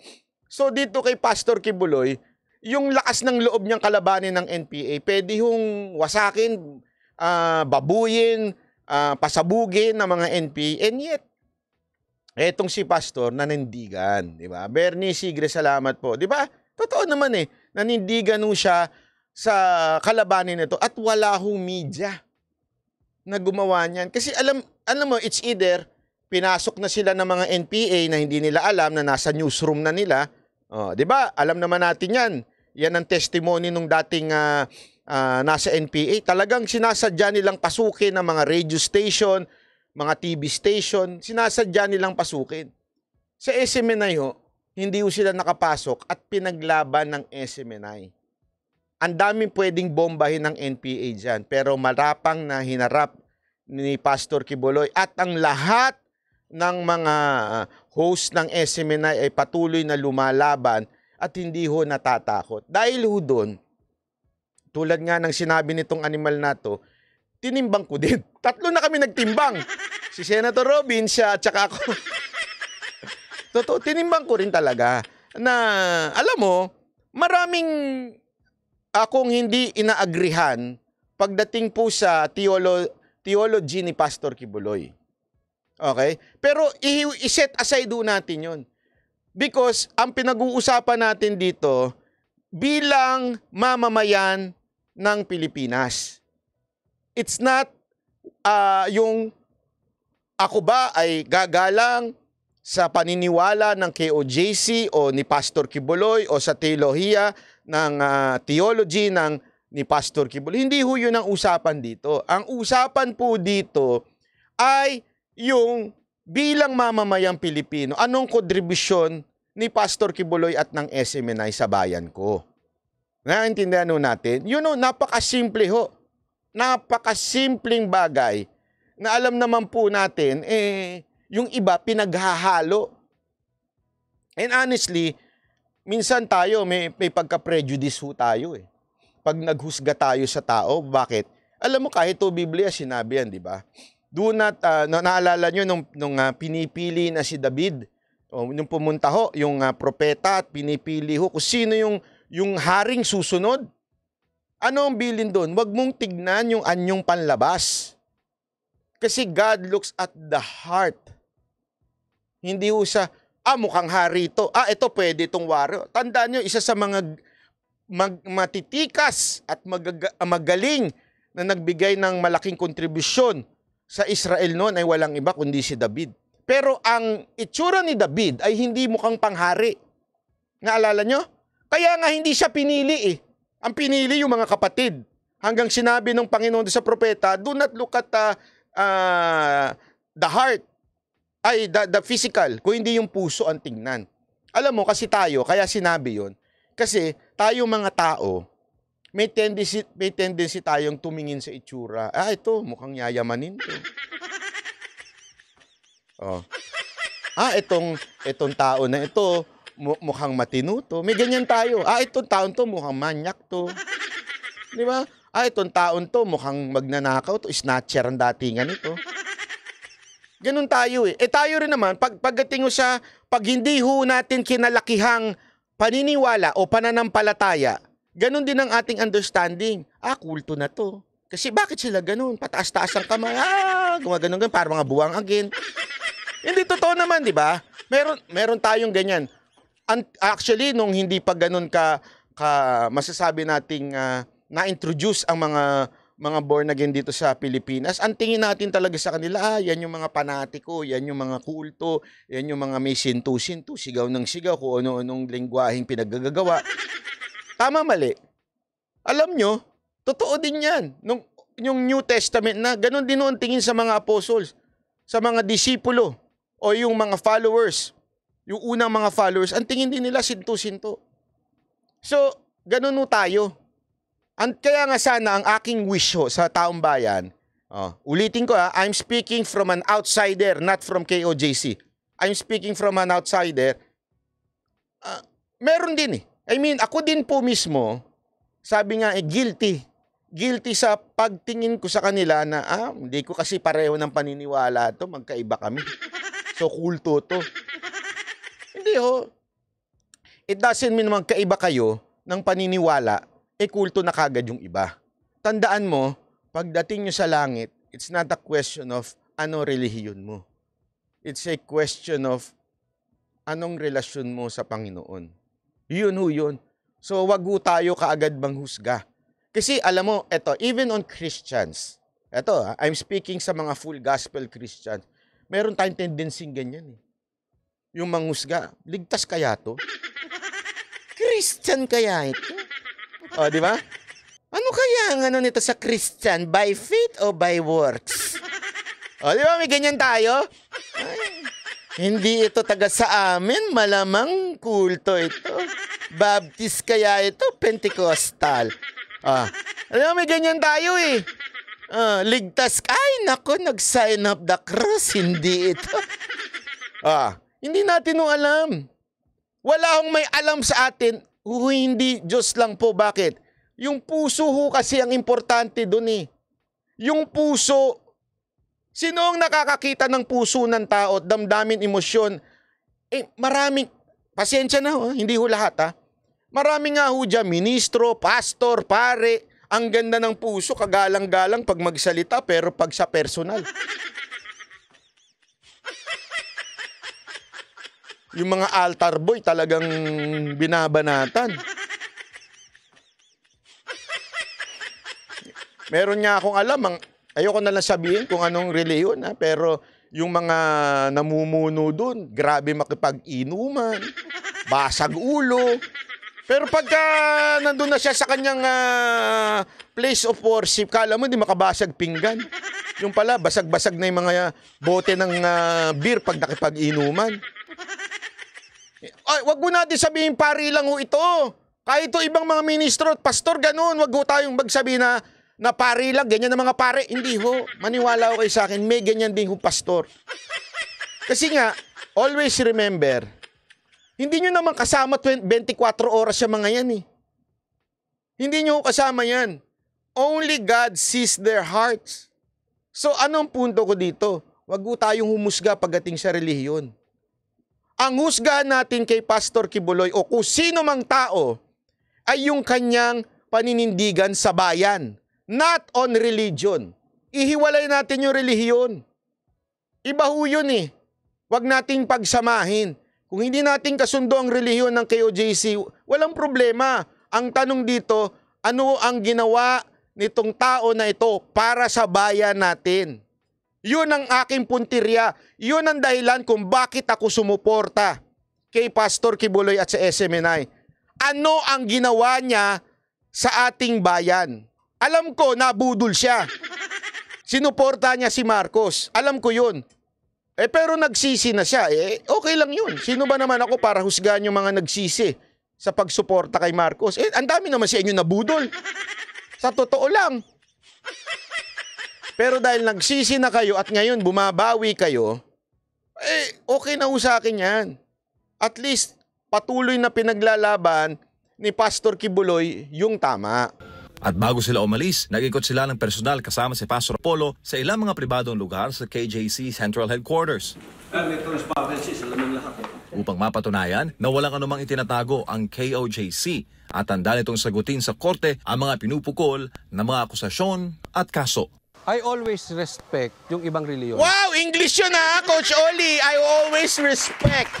So dito kay Pastor Kibuloy, yung lakas ng loob niyang kalabanin ng NPA, pwede hong wasakin, uh, babuyin, uh, pasabugin ng mga NPA. And yet, etong si Pastor nanindigan, di ba? Bernie Sigre, salamat po. Di ba? Totoo naman eh, nanindigan ho siya sa kalabanin nito at wala hong media na gumawa niyan. Kasi alam, alam mo, it's either pinasok na sila ng mga NPA na hindi nila alam na nasa newsroom na nila Oh, 'di ba? Alam naman natin 'yan. Yan ang testimony nung dating uh, uh, nasa NPA. Talagang sinasadya nilang pasukin ang mga radio station, mga TV station, sinasadya nilang pasukin. Sa SMNI ho, hindi ho sila nakapasok at pinaglaban ng SMNI. Ang daming pwedeng bombahin ng NPA diyan, pero marapang na hinarap ni Pastor Kiboloy at ang lahat ng mga ah, host ng SMNI ay patuloy na lumalaban at hindi ho natatakot. Dahil ho doon, tulad nga ng sinabi nitong animal na to, tinimbang ko din. Tatlo na kami nagtimbang. Si Senator Robin, siya at saka ako. Totoo, tinimbang ko rin talaga na alam mo, maraming akong hindi inaagrihan pagdating po sa teolo- theology ni Pastor Kibuloy. Okay? Pero i-set aside do natin yon. Because ang pinag-uusapan natin dito bilang mamamayan ng Pilipinas. It's not uh, yung ako ba ay gagalang sa paniniwala ng KOJC o ni Pastor Kibuloy o sa teolohiya ng uh, theology ng ni Pastor Kibuloy. Hindi ho yun ang usapan dito. Ang usapan po dito ay yung bilang mamamayang Pilipino, anong kontribusyon ni Pastor Kibuloy at ng SMNI sa bayan ko? Naintindihan ho natin? You know, napakasimple ho. Napakasimpleng bagay na alam naman po natin, eh, yung iba pinaghahalo. And honestly, minsan tayo may, may pagka-prejudice ho tayo eh. Pag naghusga tayo sa tao, bakit? Alam mo kahit to Biblia sinabi yan, di ba? do not, uh, na- naalala nyo nung, nung uh, pinipili na si David, o, nung pumunta ho, yung uh, propeta at pinipili ho, kung sino yung, yung haring susunod. Ano ang bilin doon? Huwag mong tignan yung anyong panlabas. Kasi God looks at the heart. Hindi ho sa, ah, mukhang hari ito. Ah, ito pwede itong waro. Tandaan nyo, isa sa mga mag, matitikas at mag, magaling na nagbigay ng malaking kontribusyon sa Israel noon ay walang iba kundi si David. Pero ang itsura ni David ay hindi mukhang panghari. Naalala nyo? Kaya nga hindi siya pinili eh. Ang pinili yung mga kapatid. Hanggang sinabi ng Panginoon sa propeta, do not look at uh, uh, the heart, ay the, the physical, kung hindi yung puso ang tingnan. Alam mo, kasi tayo, kaya sinabi yon kasi tayo mga tao, may tendency, may tendency tayong tumingin sa itsura. Ah, ito, mukhang yayamanin to. oh. Ah, itong, itong tao na ito, mukhang matino to. May ganyan tayo. Ah, itong taon to, mukhang manyak to. Di ba? Ah, itong taon to, mukhang magnanakaw to. Snatcher ang datingan ito. Ganun tayo eh. Eh tayo rin naman, pag, pagdating sa, pag hindi ho natin kinalakihang paniniwala o pananampalataya, Ganon din ang ating understanding. Ah, kulto na to. Kasi bakit sila ganun? Pataas-taas ang kamay. Ah, gumaganon ganun para mga buwang again. hindi totoo naman, di ba? Meron, meron tayong ganyan. And, actually, nung hindi pa ganun ka, ka masasabi nating uh, na-introduce ang mga mga born again dito sa Pilipinas, ang tingin natin talaga sa kanila, ah, yan yung mga panatiko, yan yung mga kulto, yan yung mga may sintu-sintu, sigaw ng sigaw, kung ano-anong lingwaheng pinaggagawa. Tama mali. Alam nyo, totoo din yan. Nung, yung New Testament na, ganun din noon tingin sa mga apostles, sa mga disipulo, o yung mga followers, yung unang mga followers, ang tingin din nila sinto-sinto. So, ganun no tayo. And kaya nga sana ang aking wish ho sa taong bayan, oh, ulitin ko ha, I'm speaking from an outsider, not from KOJC. I'm speaking from an outsider. Uh, meron din eh. I mean, ako din po mismo, sabi nga, eh, guilty. Guilty sa pagtingin ko sa kanila na, ah, hindi ko kasi pareho ng paniniwala to, magkaiba kami. So, kulto to. hindi ho. Oh. It doesn't mean magkaiba kayo ng paniniwala, eh kulto na kagad yung iba. Tandaan mo, pagdating nyo sa langit, it's not a question of ano relihiyon mo. It's a question of anong relasyon mo sa Panginoon. Yun ho yun. So wag ho tayo kaagad manghusga. Kasi alam mo, eto, even on Christians, eto, ah, I'm speaking sa mga full gospel Christians, meron tayong tendency ganyan eh. Yung manghusga, ligtas kaya to? Christian kaya ito? O, oh, di ba? Ano kaya ang ano nito sa Christian? By faith o by works? O, oh, di ba? May ganyan tayo? Ay, hindi ito taga sa amin, malamang kulto ito. Baptist kaya ito, Pentecostal. Ah, alam mo, may ganyan tayo eh. Ah, ligtas, ay nako, nag-sign up the cross, hindi ito. Ah, hindi natin no alam. Wala hong may alam sa atin. Uy, hindi, Diyos lang po, bakit? Yung puso ho kasi ang importante dun eh. Yung puso, Sino ang nakakakita ng puso ng tao at damdamin, emosyon? Eh, maraming, pasensya na ho, hindi ho lahat ha. Marami nga ho dyan, ministro, pastor, pare. Ang ganda ng puso, kagalang-galang pag magsalita pero pag sa personal. Yung mga altar boy talagang binabanatan. Meron nga akong alam, ang ayoko na lang sabihin kung anong reliyon ha, pero yung mga namumuno doon, grabe makipag-inuman, basag ulo. Pero pagka nandun na siya sa kanyang uh, place of worship, kala mo hindi makabasag pinggan. Yung pala, basag-basag na yung mga bote ng uh, beer pag nakipag-inuman. Ay, wag mo natin sabihin pari lang ho ito. Kahit ito ibang mga ministro at pastor, ganun. Wag ho tayong magsabi na na pare lang, ganyan na mga pare. Hindi ho, maniwala ko kayo sa akin, may ganyan din ho pastor. Kasi nga, always remember, hindi nyo naman kasama 24 oras sa mga yan eh. Hindi nyo kasama yan. Only God sees their hearts. So anong punto ko dito? Huwag ko tayong humusga pagdating sa relihiyon. Ang husga natin kay Pastor Kibuloy o kung sino mang tao ay yung kanyang paninindigan sa bayan. Not on religion. Ihiwalay natin yung relihiyon. Iba ho yun eh. Huwag nating pagsamahin. Kung hindi natin kasundo ang relihiyon ng KOJC, walang problema. Ang tanong dito, ano ang ginawa nitong tao na ito para sa bayan natin? Yun ang aking puntirya. Yun ang dahilan kung bakit ako sumuporta kay Pastor Kibuloy at sa SMNI. Ano ang ginawa niya sa ating bayan? Alam ko, nabudol siya. Sinuporta niya si Marcos. Alam ko yun. Eh pero nagsisi na siya. Eh okay lang yun. Sino ba naman ako para husgahan yung mga nagsisi sa pagsuporta kay Marcos? Eh ang dami naman sa inyo nabudol. Sa totoo lang. Pero dahil nagsisi na kayo at ngayon bumabawi kayo, eh okay na ho sa akin yan. At least patuloy na pinaglalaban ni Pastor Kibuloy yung tama. At bago sila umalis, nagikot sila ng personal kasama si Pastor Polo sa ilang mga pribadong lugar sa KJC Central Headquarters. Eh. Upang mapatunayan na walang anumang itinatago ang KOJC at handa nitong sagutin sa korte ang mga pinupukol na mga akusasyon at kaso. I always respect yung ibang reliyon. Wow! English yun ha, Coach Oli! I always respect!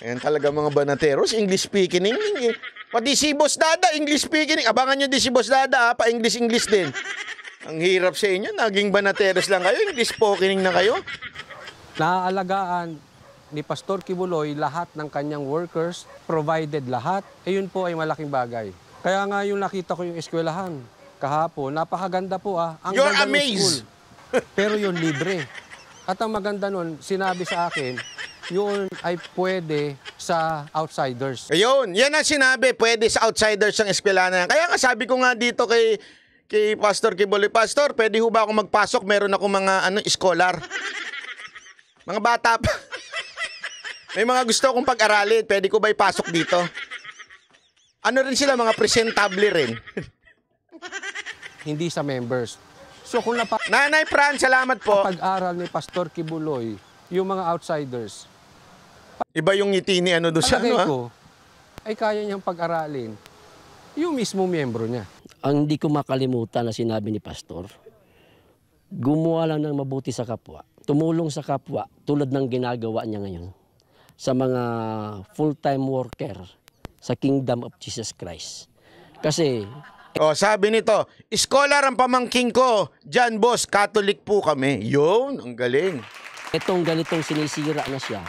Ayan talaga mga banateros, English speaking. Eh. Pati si Boss Dada, English speaking. Abangan nyo din si Boss Dada, ha? pa-English-English din. Ang hirap sa inyo, naging banateros lang kayo, English speaking na kayo. Naaalagaan ni Pastor Kibuloy lahat ng kanyang workers, provided lahat. Ayun po ay malaking bagay. Kaya nga yung nakita ko yung eskwelahan kahapon, napakaganda po ah. Ang You're amazed! Pero yun libre. At ang maganda nun, sinabi sa akin, yun ay pwede sa outsiders. Ayun, yan ang sinabi, pwede sa outsiders ang eskwelahan. Kaya nga sabi ko nga dito kay kay Pastor Kiboli, Pastor, pwede ho ba ako magpasok? Meron ako mga ano, scholar. Mga bata pa. May mga gusto akong pag-aralin, pwede ko ba ipasok dito? Ano rin sila, mga presentable rin. Hindi sa members. So kung napa... Nanay Fran, salamat po. Pag-aral ni Pastor Kibuloy, yung mga outsiders, Iba yung ngiti ni ano doon siya, no? Ah. Ko, ay kaya niyang pag-aralin yung mismo miyembro niya. Ang hindi ko makalimutan na sinabi ni Pastor, gumawa lang ng mabuti sa kapwa. Tumulong sa kapwa tulad ng ginagawa niya ngayon sa mga full-time worker sa Kingdom of Jesus Christ. Kasi... Oh, sabi nito, scholar ang pamangking ko. John Boss, Catholic po kami. Yun, ang galing. Itong ganitong sinisira na siya,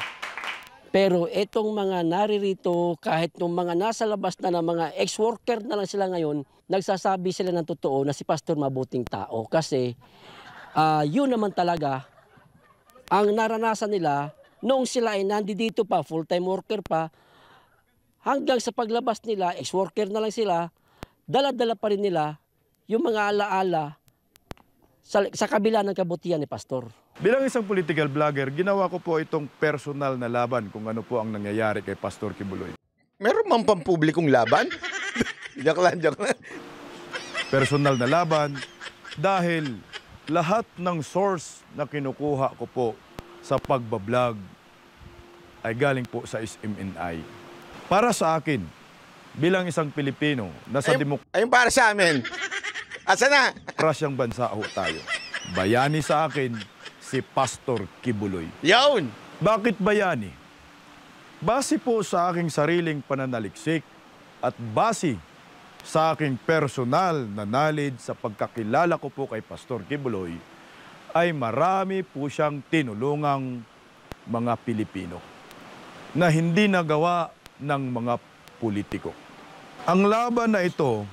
pero itong mga naririto, kahit nung mga nasa labas na ng mga ex-worker na lang sila ngayon, nagsasabi sila ng totoo na si Pastor mabuting tao. Kasi uh, yun naman talaga ang naranasan nila noong sila ay nandito pa, full-time worker pa, hanggang sa paglabas nila, ex-worker na lang sila, dala-dala pa rin nila yung mga alaala -ala sa, sa kabila ng kabutihan ni Pastor. Bilang isang political vlogger, ginawa ko po itong personal na laban kung ano po ang nangyayari kay Pastor Kibuloy. Meron mang pampublikong laban? joke lang, joke lang. Personal na laban dahil lahat ng source na kinukuha ko po sa pagbablog ay galing po sa SMNI. Para sa akin, bilang isang Pilipino na sa demokrasya... Ayun para sa amin. Asa na? Krasyang bansa ho tayo. Bayani sa akin, si Pastor Kibuloy. Yaon! Bakit ba yan eh? Base po sa aking sariling pananaliksik at base sa aking personal na knowledge sa pagkakilala ko po kay Pastor Kibuloy, ay marami po siyang tinulungang mga Pilipino na hindi nagawa ng mga politiko. Ang laban na ito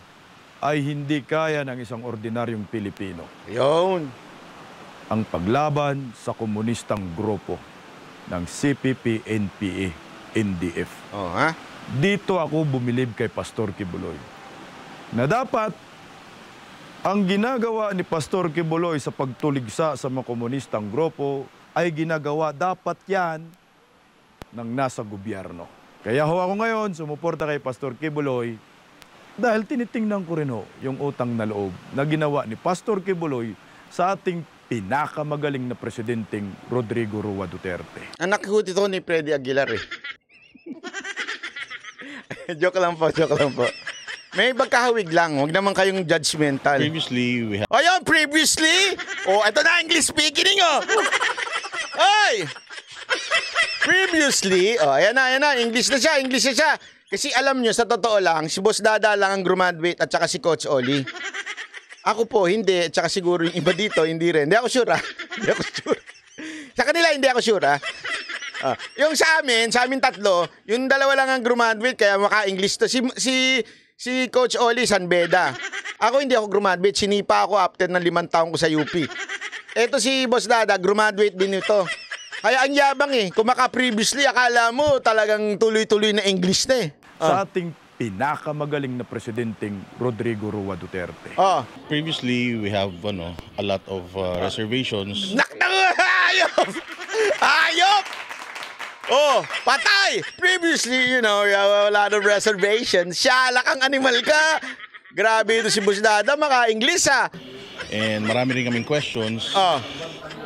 ay hindi kaya ng isang ordinaryong Pilipino. Yun ang paglaban sa komunistang grupo ng CPP, NPA, NDF. Oh, ha? Dito ako bumilib kay Pastor Kibuloy na dapat ang ginagawa ni Pastor Kibuloy sa pagtuligsa sa mga komunistang grupo ay ginagawa dapat yan ng nasa gobyerno. Kaya ho ako ngayon, sumuporta kay Pastor Kibuloy dahil tinitingnan ko rin ho yung utang na loob na ginawa ni Pastor Kibuloy sa ating pinakamagaling na presidenteng Rodrigo Rua Duterte. Anak ho dito ni Freddy Aguilar eh. joke lang po, joke lang po. May pagkahawig lang. Huwag naman kayong judgmental. Previously, we have... Ayun, previously? oh, ito na, English speaking, eh, oh. Ay! Previously, oh, ayan na, ayan na, English na siya, English na siya. Kasi alam nyo, sa totoo lang, si Boss Dada lang ang graduate at saka si Coach Oli. Ako po, hindi. Tsaka siguro yung iba dito, hindi rin. Hindi ako sure, ha? Ah. Hindi ako sure. Sa kanila, hindi ako sure, ha? Uh, ah, yung sa amin, sa amin tatlo, yung dalawa lang ang graduate, kaya maka-English to. Si, si, si Coach Oli Sanbeda. Ako hindi ako graduate, sinipa ako after ng limang taong ko sa UP. Eto si Boss Dada, graduate din ito. Kaya ang yabang eh. kumaka previously, akala mo talagang tuloy-tuloy na English na eh. Uh. Sa ating pinakamagaling na presidenteng Rodrigo Roa Duterte. Ah. Previously, we have ano, a lot of uh, reservations. Naknang! Ayop! Ayop! Oh, patay! Previously, you know, have a lot of reservations. Siya, lakang animal ka! Grabe ito si Busdada, maka Ingles ha! Ah. And marami rin kaming questions. Ah.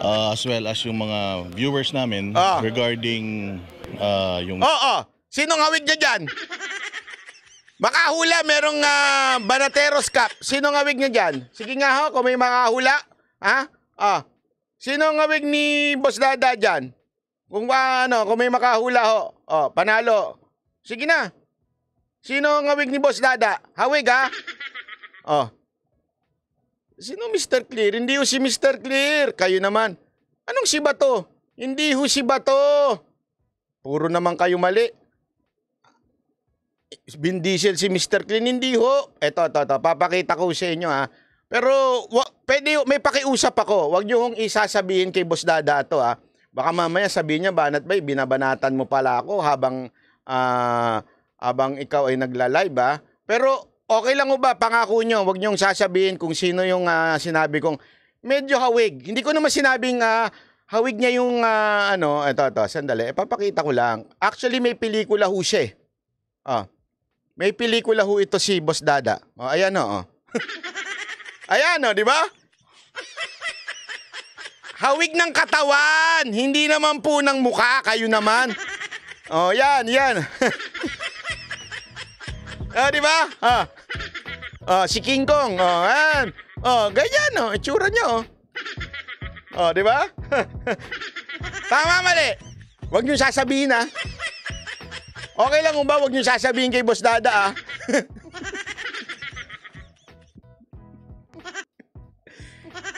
Uh, as well as yung mga viewers namin ah. regarding uh, yung... Oo! Oh, ah, oh. Ah. Sinong hawig niya dyan? Makahula, merong uh, Banateros Cup. Sino ngawig nyo dyan? Sige nga ho, kung may makahula. Ha? Ah. Sino nga wig ni Boss Dada dyan? Kung uh, ano, kung may makahula ho. Oh, panalo. Sige na. Sino nga wig ni Boss Dada? Hawig ha? Oh. Sino Mr. Clear? Hindi ho si Mr. Clear. Kayo naman. Anong si Bato? Hindi ho si Bato. Puro naman kayo mali. Vin Diesel si Mr. Clean, hindi ho. Ito, ito, ito. Papakita ko sa inyo ha. Pero wa, pwede, may pakiusap ako. Huwag nyo hong isasabihin kay Boss Dada ito ha. Baka mamaya sabihin niya, Banat Bay, binabanatan mo pala ako habang, uh, habang ikaw ay nagla-live ba? Pero okay lang ho ba? Pangako niyo, huwag nyo sasabihin kung sino yung uh, sinabi kong medyo hawig. Hindi ko naman sinabing uh, hawig niya yung uh, ano, ito, ito, sandali. ipapakita ko lang. Actually, may pelikula ho siya eh. Ah. May pelikula ho ito si Boss Dada. O, oh, ayan o. Oh. ayan o, oh, di ba? Hawig ng katawan, hindi naman po ng mukha, kayo naman. O, oh, yan, yan. o, oh, di ba? O, oh. oh, si King Kong. O, oh, yan. O, oh, ganyan o, oh. itsura niya o. Oh. O, oh, di ba? Tama, mali. Huwag niyo sasabihin ah. Okay lang ba? Huwag niyo sasabihin kay Boss Dada ah.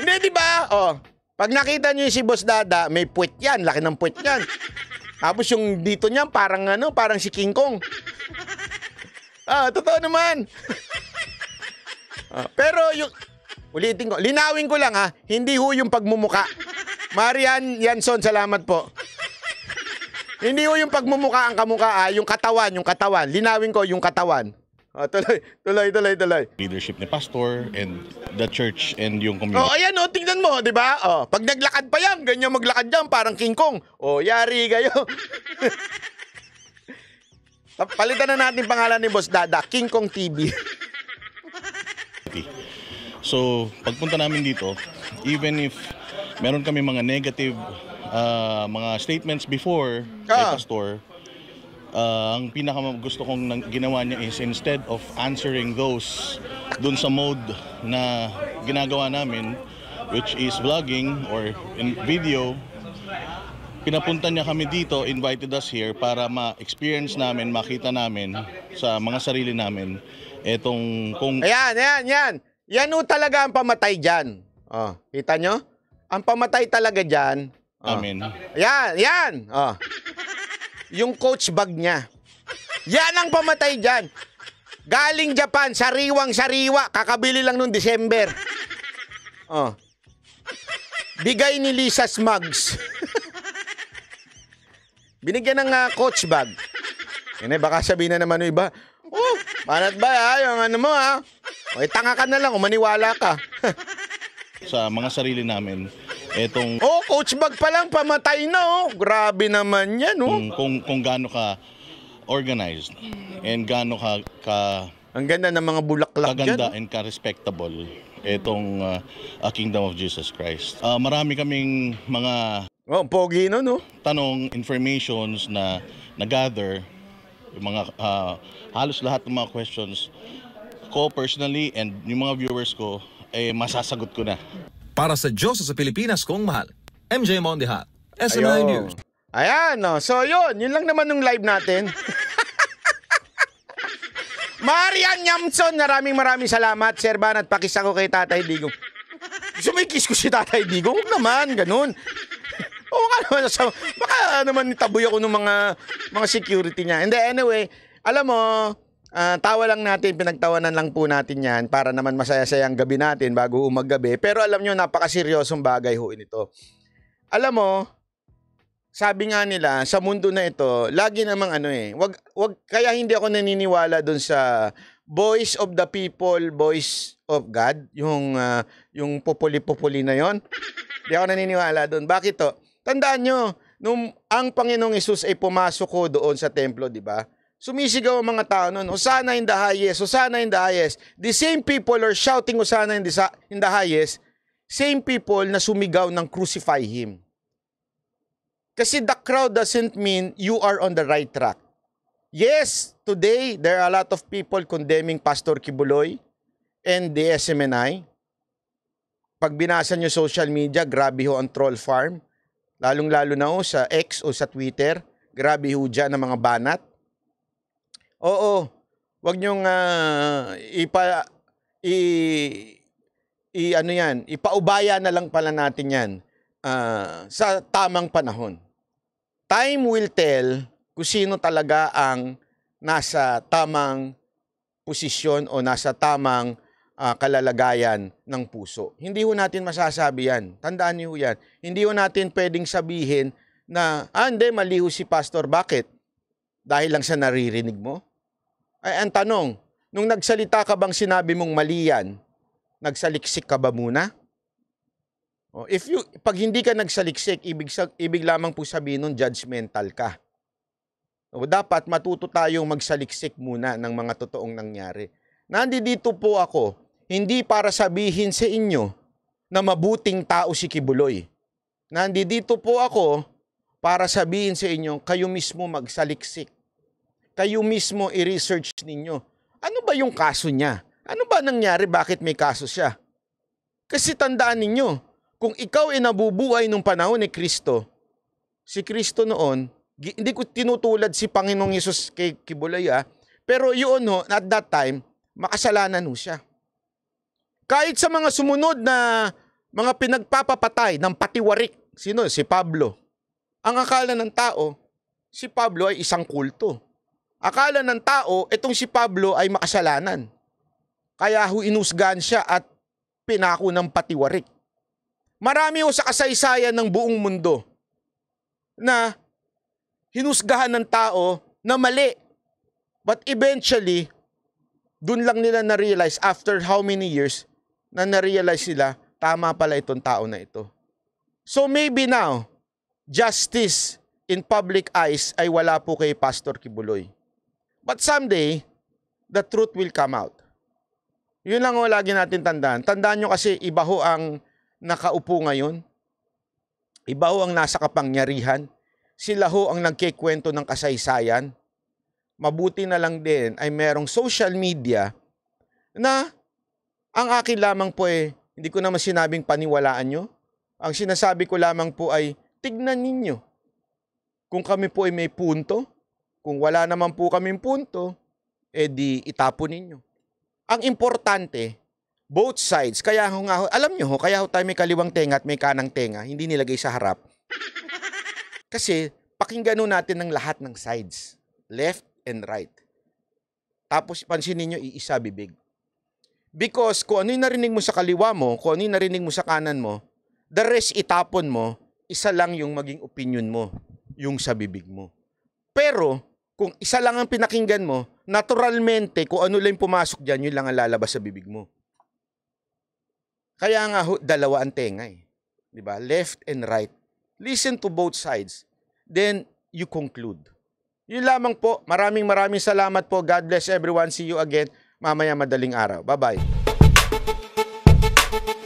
Hindi, di ba? Oh, pag nakita niyo si Boss Dada, may puwet yan. Laki ng puwet yan. Tapos yung dito niya, parang ano, parang si King Kong. Ah, totoo naman. ah, pero yung, ulitin ko, linawin ko lang ha, ah. hindi ho yung pagmumuka. Marian Yanson, salamat po. Hindi ho yung pagmumukha ang kamukha, ah. yung katawan, yung katawan. Linawin ko yung katawan. Oh, tuloy, tuloy, tuloy, tuloy. Leadership ni pastor and the church and yung community. Oh, ayan oh, tingnan mo, 'di ba? Oh, pag naglakad pa yan, ganyan maglakad yan, parang King Kong. Oh, yari kayo. Palitan na natin pangalan ni Boss Dada, King Kong TV. so, pagpunta namin dito, even if meron kami mga negative uh, mga statements before kay Pastor, uh, ang pinaka gusto kong ginawa niya is instead of answering those dun sa mode na ginagawa namin, which is vlogging or in video, pinapunta niya kami dito, invited us here para ma-experience namin, makita namin sa mga sarili namin etong kung Ayan, ayan, yan. Yan ho talaga ang pamatay dyan. Oh, kita nyo? Ang pamatay talaga dyan, Ah. Amen. Yan, yan. Oh. Yung coach bag niya. Yan ang pamatay diyan. Galing Japan, sariwang-sariwa. Kakabili lang noong December. Oh. Bigay ni Lisa Smugs. Binigyan ng uh, coach bag. Yan eh, baka sabihin na naman iba, Oh, panat ba ha? Yung ano mo ha? O, tanga ka na lang, umaniwala ka. sa mga sarili namin, etong Oh, coach bag pa lang pamatay na oh. Grabe naman 'yan oh. Kung kung, kung gaano ka organized and gaano ka ka Ang ganda ng mga bulaklak diyan. Kaganda dyan, oh. and ka respectable etong uh, uh, Kingdom of Jesus Christ. Uh, marami kaming mga Oh, pogi no, oh. no? Tanong, informations na na yung mga, uh, halos lahat ng mga questions ko personally and yung mga viewers ko, eh, masasagot ko na. Para sa Diyos sa Pilipinas kong mahal. MJ Mondehat, SNI News. Ayan, no. Oh. so yun, yun lang naman ng live natin. Marian Yamson, maraming maraming salamat. Sir Van, at pakisa ko kay Tatay Digong. Gusto mo kiss ko si Tatay Digong? Huwag naman, ganun. Oo nga naman, sa, baka naman taboy ako ng mga, mga security niya. And then, anyway, alam mo, uh, tawa lang natin, pinagtawanan lang po natin yan para naman masaya-saya ang gabi natin bago umagabi. Pero alam nyo, napakaseryosong bagay ho ito. Alam mo, sabi nga nila, sa mundo na ito, lagi namang ano eh, wag, wag, kaya hindi ako naniniwala doon sa voice of the people, voice of God, yung, uh, yung populi-populi na yon. Hindi ako naniniwala doon. Bakit to? Tandaan nyo, nung ang Panginoong Isus ay pumasok ko doon sa templo, di ba? sumisigaw ang mga tao noon, Hosanna in the highest, Hosanna in the highest. The same people are shouting Hosanna in the, in the highest, same people na sumigaw ng crucify Him. Kasi the crowd doesn't mean you are on the right track. Yes, today there are a lot of people condemning Pastor Kibuloy and the SMNI. Pag binasa niyo social media, grabe ho ang troll farm. Lalong-lalo na ho sa X o sa Twitter. Grabe ho dyan ang mga banat Oo. Huwag niyong uh, ipa i, i ano 'yan, ipaubaya na lang pala natin 'yan uh, sa tamang panahon. Time will tell kung sino talaga ang nasa tamang posisyon o nasa tamang uh, kalalagayan ng puso. Hindi ho natin masasabi yan. Tandaan niyo yan. Hindi ho natin pwedeng sabihin na, ah, hindi, mali ho si pastor. Bakit? Dahil lang sa naririnig mo? Ay, ang tanong, nung nagsalita ka bang sinabi mong mali yan, nagsaliksik ka ba muna? Oh, if you, pag hindi ka nagsaliksik, ibig, ibig lamang po sabihin nun judgmental ka. O, dapat matuto tayong magsaliksik muna ng mga totoong nangyari. Nandito po ako, hindi para sabihin sa inyo na mabuting tao si Kibuloy. Nandito po ako para sabihin sa inyo, kayo mismo magsaliksik kayo mismo i-research ninyo. Ano ba yung kaso niya? Ano ba nangyari? Bakit may kaso siya? Kasi tandaan ninyo, kung ikaw ay nabubuhay nung panahon ni Kristo, si Kristo noon, hindi ko tinutulad si Panginoong Yesus kay Kibulay ah, pero yun ho, at that time, makasalanan ho siya. Kahit sa mga sumunod na mga pinagpapapatay ng patiwarik, sino? Si Pablo. Ang akala ng tao, si Pablo ay isang kulto. Akala ng tao, itong si Pablo ay makasalanan. Kaya ho inusgan siya at pinako ng patiwarik. Marami ho sa kasaysayan ng buong mundo na hinusgahan ng tao na mali. But eventually, dun lang nila na-realize after how many years na na-realize sila, tama pala itong tao na ito. So maybe now, justice in public eyes ay wala po kay Pastor Kibuloy. But someday, the truth will come out. Yun lang ho lagi natin tandaan. Tandaan nyo kasi iba ho ang nakaupo ngayon. Iba ho ang nasa kapangyarihan. Sila ho ang nagkikwento ng kasaysayan. Mabuti na lang din ay merong social media na ang akin lamang po eh, hindi ko naman sinabing paniwalaan nyo. Ang sinasabi ko lamang po ay tignan ninyo kung kami po ay may punto kung wala naman po kaming punto, edi eh itapon ninyo. Ang importante, both sides, kaya ho nga alam nyo ho, kaya ho tayo may kaliwang tenga at may kanang tenga, hindi nilagay sa harap. Kasi pakinggan ho natin ng lahat ng sides, left and right. Tapos pansin niyo iisa bibig. Because kung ano yung narinig mo sa kaliwa mo, kung ano yung narinig mo sa kanan mo, the rest itapon mo, isa lang yung maging opinion mo, yung sa bibig mo. Pero, kung isa lang ang pinakinggan mo, naturalmente, kung ano lang pumasok dyan, yun lang ang lalabas sa bibig mo. Kaya nga, dalawa ang tenga eh. Di ba? Left and right. Listen to both sides. Then, you conclude. Yun lamang po. Maraming maraming salamat po. God bless everyone. See you again mamaya madaling araw. Bye-bye.